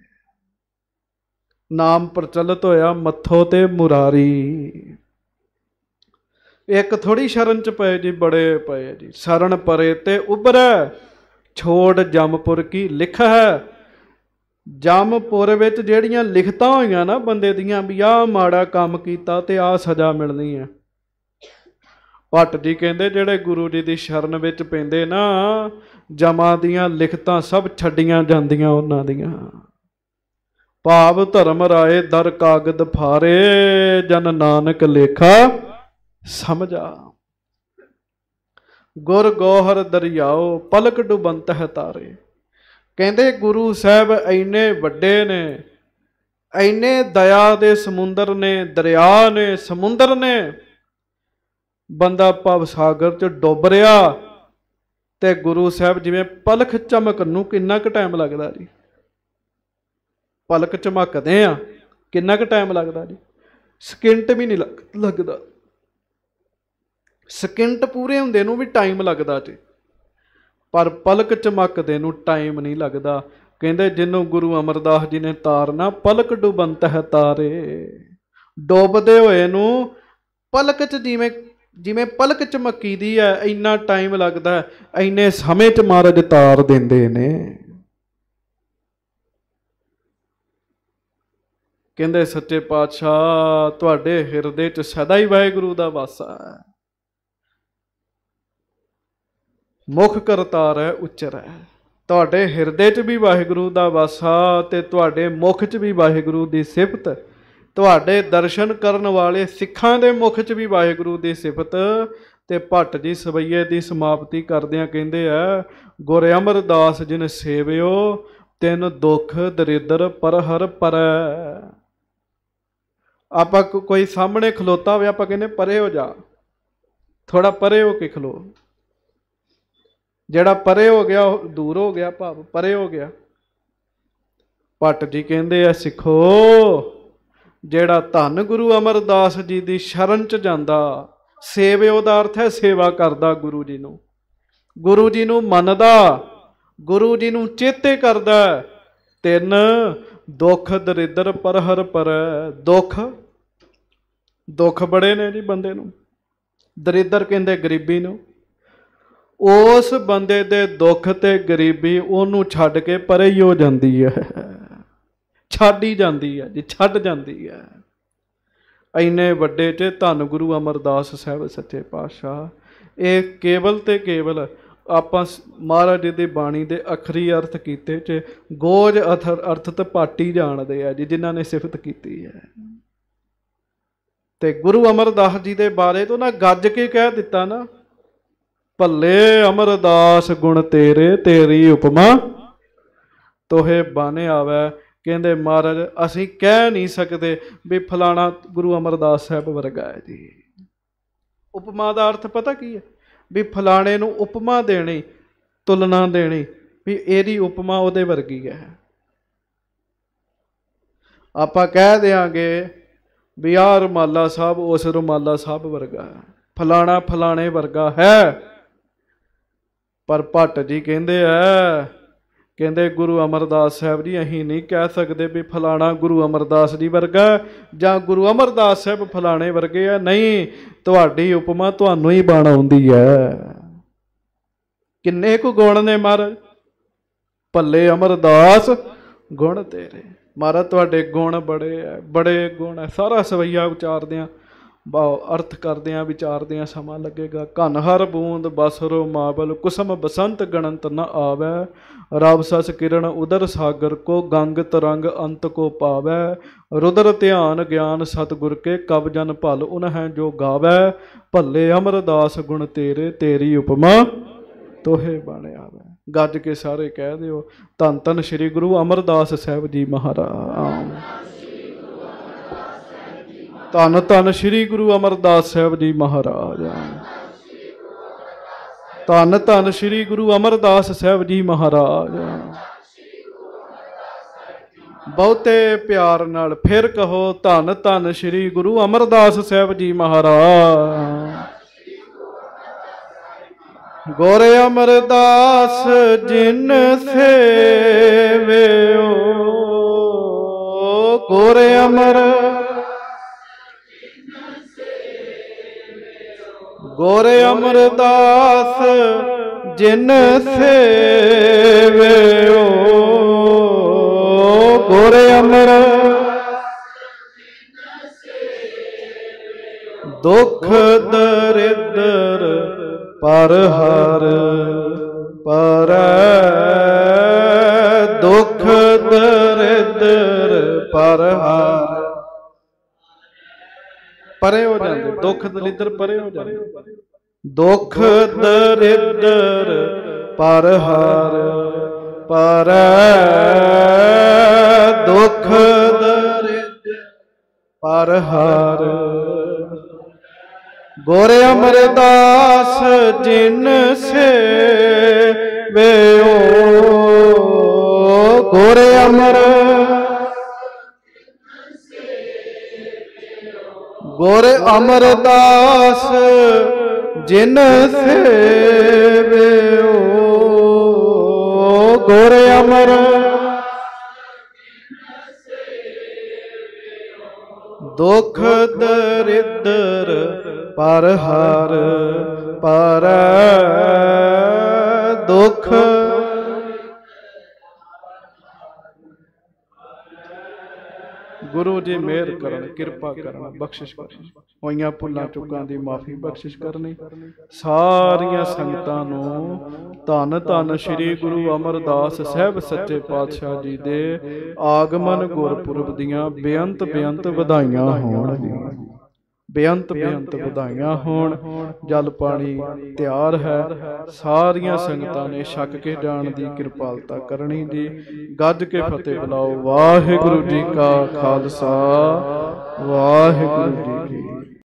Speaker 1: ਨਾਮ ਪ੍ਰਚਲਿਤ ਹੋਇਆ ਮੱਥੋ ਤੇ ਮੁਰਾਰੀ ਇੱਕ ਥੋੜੀ ਸ਼ਰਨ ਚ ਪਏ ਜੀ ਬੜੇ ਪਏ ਜੀ ਸ਼ਰਨ ਪਰੇ ਤੇ ਉਬਰੈ ਛੋੜ ਜਮਪੁਰ ਕੀ ਲਿਖ ਹੈ ਜਮਪੁਰ ਵਿੱਚ ਜਿਹੜੀਆਂ ਲਿਖਤਾਂ ਹੋਈਆਂ ਨਾ ਬੰਦੇ ਦੀਆਂ ਵੀ ਆਹ ਮਾੜਾ ਕੰਮ ਕੀਤਾ ਤੇ ਆਹ ਸਜ਼ਾ ਮਿਲਣੀ ਹੈ ਭੱਟ ਜੀ ਕਹਿੰਦੇ ਜਿਹੜੇ ਗੁਰੂ ਜੀ ਦੀ ਸ਼ਰਨ ਵਿੱਚ ਪੈਂਦੇ ਨਾ ਜਮਾ ਦੀਆਂ ਲਿਖਤਾਂ ਸਭ ਛੱਡੀਆਂ ਜਾਂਦੀਆਂ ਉਹਨਾਂ ਦੀਆਂ ਭਾਵ ਧਰਮ ਰਾਏ ਦਰ ਕਾਗਦ ਫਾਰੇ ਜਨ ਨਾਨਕ ਲੇਖਾ ਸਮਝਾ ਗੁਰ ਗੋਹਰ ਦਰਿਆਓ ਪਲਕ ਡੁਬੰਤ ਹੈ ਤਾਰੇ ਕਹਿੰਦੇ ਗੁਰੂ ਸਾਹਿਬ ਐਨੇ ਵੱਡੇ ਨੇ ਐਨੇ ਦਇਆ ਦੇ ਸਮੁੰਦਰ ਨੇ ਦਰਿਆ ਨੇ ਸਮੁੰਦਰ ਨੇ ਬੰਦਾ ਭਵ ਸਾਗਰ 'ਚ ਡੁੱਬ ਰਿਹਾ ਤੇ ਗੁਰੂ ਸਾਹਿਬ ਜਿਵੇਂ ਪਲਖ ਚਮਕ ਨੂੰ ਕਿੰਨਾ ਕੁ ਟਾਈਮ ਲੱਗਦਾ ਜੀ ਪਲਕ ਚਮਕਦੇ ਆ ਕਿੰਨਾ ਕੁ ਟਾਈਮ ਲੱਗਦਾ ਜੀ ਸਕਿੰਟ ਵੀ ਨਹੀਂ ਲੱਗਦਾ ਸਕਿੰਟ ਪੂਰੇ ਹੁੰਦੇ ਨੂੰ ਵੀ ਟਾਈਮ ਲੱਗਦਾ ਜੀ ਪਰ ਪਲਕ ਚਮਕਦੇ ਨੂੰ ਟਾਈਮ ਨਹੀਂ ਲੱਗਦਾ ਕਹਿੰਦੇ ਜਿੰਨੂੰ ਗੁਰੂ ਅਮਰਦਾਸ ਜੀ ਨੇ ਤਾਰਨਾ ਪਲਕ ਡੁਬੰਤ ਹੈ ਤਾਰੇ ਡੋਬਦੇ ਹੋਏ ਨੂੰ ਪਲਕ ਚ ਜਿਵੇਂ ਜਿਵੇਂ ਪਲਕ ਚਮਕੀ ਦੀ ਹੈ ਇੰਨਾ ਟਾਈਮ ਲੱਗਦਾ ਇੰਨੇ ਸਮੇਂ ਚ ਮਹਾਰਾਜ ਤਾਰ ਦਿੰਦੇ ਨੇ ਕਹਿੰਦੇ ਸੱਚੇ ਪਾਤਸ਼ਾਹ ਤੁਹਾਡੇ ਹਿਰਦੇ 'ਚ ਸਦਾ ਹੀ ਵਾਹਿਗੁਰੂ ਦਾ ਵਾਸਾ ਹੈ ਮੁਖ ਕਰਤਾਰ ਹੈ ਉਚਰੈ ਤੁਹਾਡੇ ਹਿਰਦੇ 'ਚ ਵੀ ਵਾਹਿਗੁਰੂ ਦਾ ਵਾਸਾ ਤੇ ਤੁਹਾਡੇ ਮੁਖ 'ਚ ਵੀ ਵਾਹਿਗੁਰੂ ਦੀ ਸਿਫਤ ਤੁਹਾਡੇ ਦਰਸ਼ਨ ਕਰਨ ਵਾਲੇ ਸਿੱਖਾਂ ਦੇ ਮੁਖ 'ਚ ਵੀ ਵਾਹਿਗੁਰੂ ਦੀ ਸਿਫਤ ਤੇ ਭੱਟ ਜੀ ਸਵਈਏ ਦੀ ਸਮਾਪਤੀ ਕਰਦਿਆਂ ਕਹਿੰਦੇ ਆ ਗੁਰ ਅਮਰਦਾਸ ਜਿਨ ਸੇਵਿਓ ਤਿੰਨ ਦੁੱਖ ਦਰਿਦਰ ਪਰ ਹਰ ਪਰ ਆਪਾਂ ਕੋਈ ਸਾਹਮਣੇ ਖਲੋਤਾ ਹੋਇਆ ਆਪਾਂ ਕਹਿੰਦੇ ਪਰੇ ਹੋ ਜਾ ਥੋੜਾ ਪਰੇ ਹੋ ਕੇ ਖਲੋ ਜਿਹੜਾ ਪਰੇ ਹੋ ਗਿਆ ਉਹ ਦੂਰ ਹੋ ਗਿਆ ਭਾਵ ਪਰੇ ਹੋ ਗਿਆ ਭੱਟ ਜੀ ਕਹਿੰਦੇ ਆ ਸਿੱਖੋ ਜਿਹੜਾ ਧੰਨ ਗੁਰੂ ਅਮਰਦਾਸ ਜੀ ਦੀ ਸ਼ਰਨ ਚ ਜਾਂਦਾ ਸੇਵਿਓ ਦਾ ਅਰਥ ਹੈ ਸੇਵਾ ਕਰਦਾ ਗੁਰੂ ਜੀ ਨੂੰ ਗੁਰੂ ਜੀ ਨੂੰ ਮੰਨਦਾ ਗੁਰੂ ਜੀ ਨੂੰ ਚੇਤੇ ਕਰਦਾ ਤਿੰਨ ਦੁੱਖ ਦਰਿਦਰ ਪਰਹਰ ਪਰ ਦੁੱਖ ਦੁੱਖ ਬੜੇ ਨੇ ਜੀ ਬੰਦੇ ਨੂੰ ਦਰਿਦਰ ਕਹਿੰਦੇ ਗਰੀਬੀ ਨੂੰ ਉਸ ਬੰਦੇ ਦੇ ਦੁੱਖ ਤੇ ਗਰੀਬੀ ਉਹਨੂੰ ਛੱਡ ਕੇ ਪਰੇ ਹੀ ਹੋ ਜਾਂਦੀ ਹੈ ਛੱਡ ਹੀ ਜਾਂਦੀ ਹੈ ਜੀ ਛੱਡ ਜਾਂਦੀ ਹੈ ਐਨੇ ਵੱਡੇ ਤੇ ਧੰਨ ਗੁਰੂ ਅਮਰਦਾਸ ਸਾਹਿਬ ਸੱਚੇ ਪਾਤਸ਼ਾਹ ਇਹ ਕੇਵਲ ਤੇ ਕੇਵਲ ਆਪਾਂ ਮਹਾਰਾਜ ਦੀ ਬਾਣੀ ਦੇ ਅਖਰੀ ਅਰਥ ਕੀਤੇ ਚ ਗੋਜ ਅਥਰ ਅਰਥ ਤੇ ਪਾਟੀ ਜਾਣਦੇ ਆ ਜੀ ਜਿਨ੍ਹਾਂ ਨੇ ਸਿਫਤ ਕੀਤੀ ਹੈ ਤੇ ਗੁਰੂ ਅਮਰਦਾਸ ਜੀ ਦੇ ਬਾਰੇ ਤੋਂ ਨਾ ਗੱਜ ਕੇ ਕਹਿ ਦਿੱਤਾ ਨਾ ਭੱਲੇ ਅਮਰਦਾਸ ਗੁਣ ਤੇਰੇ ਤੇਰੀ ਉਪਮਾ ਤੋਹੇ ਬਾਨੇ ਆਵੇ ਕਹਿੰਦੇ ਮਹਾਰਾਜ ਅਸੀਂ ਕਹਿ ਨਹੀਂ ਸਕਦੇ ਵੀ ਫਲਾਣਾ ਗੁਰੂ ਅਮਰਦਾਸ ਸਾਹਿਬ ਵਰਗਾ ਹੈ ਜੀ ਉਪਮਾ ਦਾ ਅਰਥ ਪਤਾ ਕੀ ਹੈ ਵੀ ਫਲਾਣੇ ਨੂੰ ਉਪਮਾ ਦੇਣੀ ਤੁਲਨਾ ਦੇਣੀ ਵੀ ਇਹਦੀ ਉਪਮਾ ਉਹਦੇ ਵਰਗੀ ਹੈ ਆਪਾਂ ਕਹਿ ਦੇਾਂਗੇ ਵੀ ਆ ਰੁਮਾਲਾ ਸਾਹਿਬ ਉਸ ਰੁਮਾਲਾ ਸਾਹਿਬ ਵਰਗਾ ਹੈ ਫਲਾਣਾ ਫਲਾਣੇ ਵਰਗਾ ਹੈ ਪਰ ਭੱਟ ਜੀ ਕਹਿੰਦੇ ਆ ਕਹਿੰਦੇ ਗੁਰੂ ਅਮਰਦਾਸ ਸਾਹਿਬ ਜੀ ਅਸੀਂ ਨਹੀਂ ਕਹਿ ਸਕਦੇ ਵੀ ਫਲਾਣਾ ਗੁਰੂ ਅਮਰਦਾਸ ਜੀ ਵਰਗਾ ਜਾਂ ਗੁਰੂ ਅਮਰਦਾਸ ਸਾਹਿਬ ਫਲਾਣੇ ਵਰਗੇ ਆ ਨਹੀਂ ਤੁਹਾਡੀ ਉਪਮਾ ਤੁਹਾਨੂੰ ਹੀ ਬਾਣ ਆਉਂਦੀ ਹੈ ਕਿੰਨੇ ਕੁ ਗੁਣ ਨੇ ਮਹਾਰਾਜ ਭੱਲੇ ਅਮਰਦਾਸ ਗੁਣ ਤੇਰੇ ਮਹਾਰਾਜ ਤੁਹਾਡੇ ਗੁਣ ਬੜੇ ਆ ਬੜੇ ਗੁਣ ਆ ਸਾਰਾ ਸਵਈਆ ਵਿਚਾਰਦੇ ਆ अर्थ ਕਰਦੇ ਆ ਵਿਚਾਰਦੇ ਆ ਸਮਾਂ ਲੱਗੇਗਾ ਘਨ ਹਰ ਬੂੰਦ ਬਸਰੋ ਮਾਬਲ ਕੁਸਮ ਬਸੰਤ ਗਣੰਤ ਨ ਆਵੇ ਰਬ ਸਸ ਕਿਰਨ ਉਦਰ ਸਾਗਰ ਕੋ ਗੰਗ ਤਰੰਗ ਅੰਤ ਕੋ ਪਾਵੇ ਰੁਦਰ ਧਿਆਨ ਗਿਆਨ ਸਤਗੁਰ ਕੇ ਕਬ ਜਨ ਭਲ ਉਨਹਿ ਜੋ ਗਾਵੇ ਭੱਲੇ ਅਮਰਦਾਸ ਗੁਣ ਤੇਰੇ ਤੇਰੀ ਉਪਮਾ ਤੋਹੇ ਬਾਣੇ ਆਵੇ ਗੱਜ ਕੇ ਸਾਰੇ ਕਹਿ ਦਿਓ ਧੰਨ ਧੰਨ ਸ੍ਰੀ ਗੁਰੂ ਅਮਰਦਾਸ ਸਾਹਿਬ ਜੀ ਮਹਾਰਾਜ ਧੰਨ ਧੰਨ ਸ੍ਰੀ ਗੁਰੂ ਅਮਰਦਾਸ ਸਾਹਿਬ ਜੀ ਮਹਾਰਾਜ ਧੰਨ ਧੰਨ ਸ੍ਰੀ ਗੁਰੂ ਅਮਰਦਾਸ ਸਾਹਿਬ ਜੀ ਮਹਾਰਾਜ ਬਹੁਤੇ ਪਿਆਰ ਨਾਲ ਫਿਰ ਕਹੋ ਧੰਨ ਧੰਨ ਸ੍ਰੀ ਗੁਰੂ ਅਮਰਦਾਸ ਸਾਹਿਬ ਜੀ ਮਹਾਰਾਜ ਗੋਰੇ ਅਮਰਦਾਸ ਜਿਨ ਸੇਵਿਓ ਗੋਰੇ ਅਮਰ ਗੁਰ ਅਮਰਦਾਸ ਜਿਨ ਸੇਵਿਓ ਗੁਰ ਅਮਰ ਦੁਖ ਦਰਿਦਰ ਪਰ ਹਰ ਪਰ ਦੁਖ ਦਰਿਦਰ ਪਰ ਹਰ ਪਰੇ ਹੋ ਜਾਂਦੇ ਦੁੱਖ ਦਲਿੱਦਰ ਪਰੇ ਹੋ ਜਾਂਦੇ ਦੁੱਖ ਦਰਿੱਦਰ ਪਰ ਹਰ ਪਰ ਦੁੱਖ ਦਰਿੱਦਰ ਪਰ ਹਰ ਗੋਰ ਅਮਰਦਾਸ ਜਿਨ ਸੇ ਵੇਓ ਗੋਰ ਅਮਰ गुर अमरदास जिन सेव्यो गुर अमर दुख दरिद्र पर हर पर दुख ਗੁਰੂ ਜੀ ਮਿਹਰ ਕਰਨ ਕਿਰਪਾ ਕਰਨ ਬਖਸ਼ਿਸ਼ ਕਰਨ ਹੋਈਆਂ ਭੁੱਲਾਂ ਚੁੱਕਾਂ ਦੀ ਮਾਫੀ ਬਖਸ਼ਿਸ਼ ਕਰਨੀ ਸਾਰੀਆਂ ਸੰਗਤਾਂ ਨੂੰ ਧੰਨ ਧੰਨ ਸ੍ਰੀ ਗੁਰੂ ਅਮਰਦਾਸ ਸਾਹਿਬ ਸੱਚੇ ਪਾਤਸ਼ਾਹ ਜੀ ਦੇ ਆਗਮਨ ਗੁਰਪੁਰਬ ਦੀਆਂ ਬੇਅੰਤ ਬੇਅੰਤ ਵਧਾਈਆਂ ਹੋਣ ਬੇਅੰਤ ਬੇਅੰਤ ਵਧਾਈਆਂ ਹੋਣ ਜਲ ਪਾਣੀ ਤਿਆਰ ਹੈ ਸਾਰੀਆਂ ਸੰਗਤਾਂ ਨੇ ਛੱਕ ਕੇ ਜਾਣ ਦੀ ਕਿਰਪਾਲਤਾ ਕਰਨੀ ਜੀ ਗੱਜ ਕੇ ਫਤਿਹ ਬੁਲਾਓ ਵਾਹਿਗੁਰੂ ਜੀ ਕਾ ਖਾਲਸਾ ਵਾਹਿਗੁਰੂ ਜੀ ਕੀ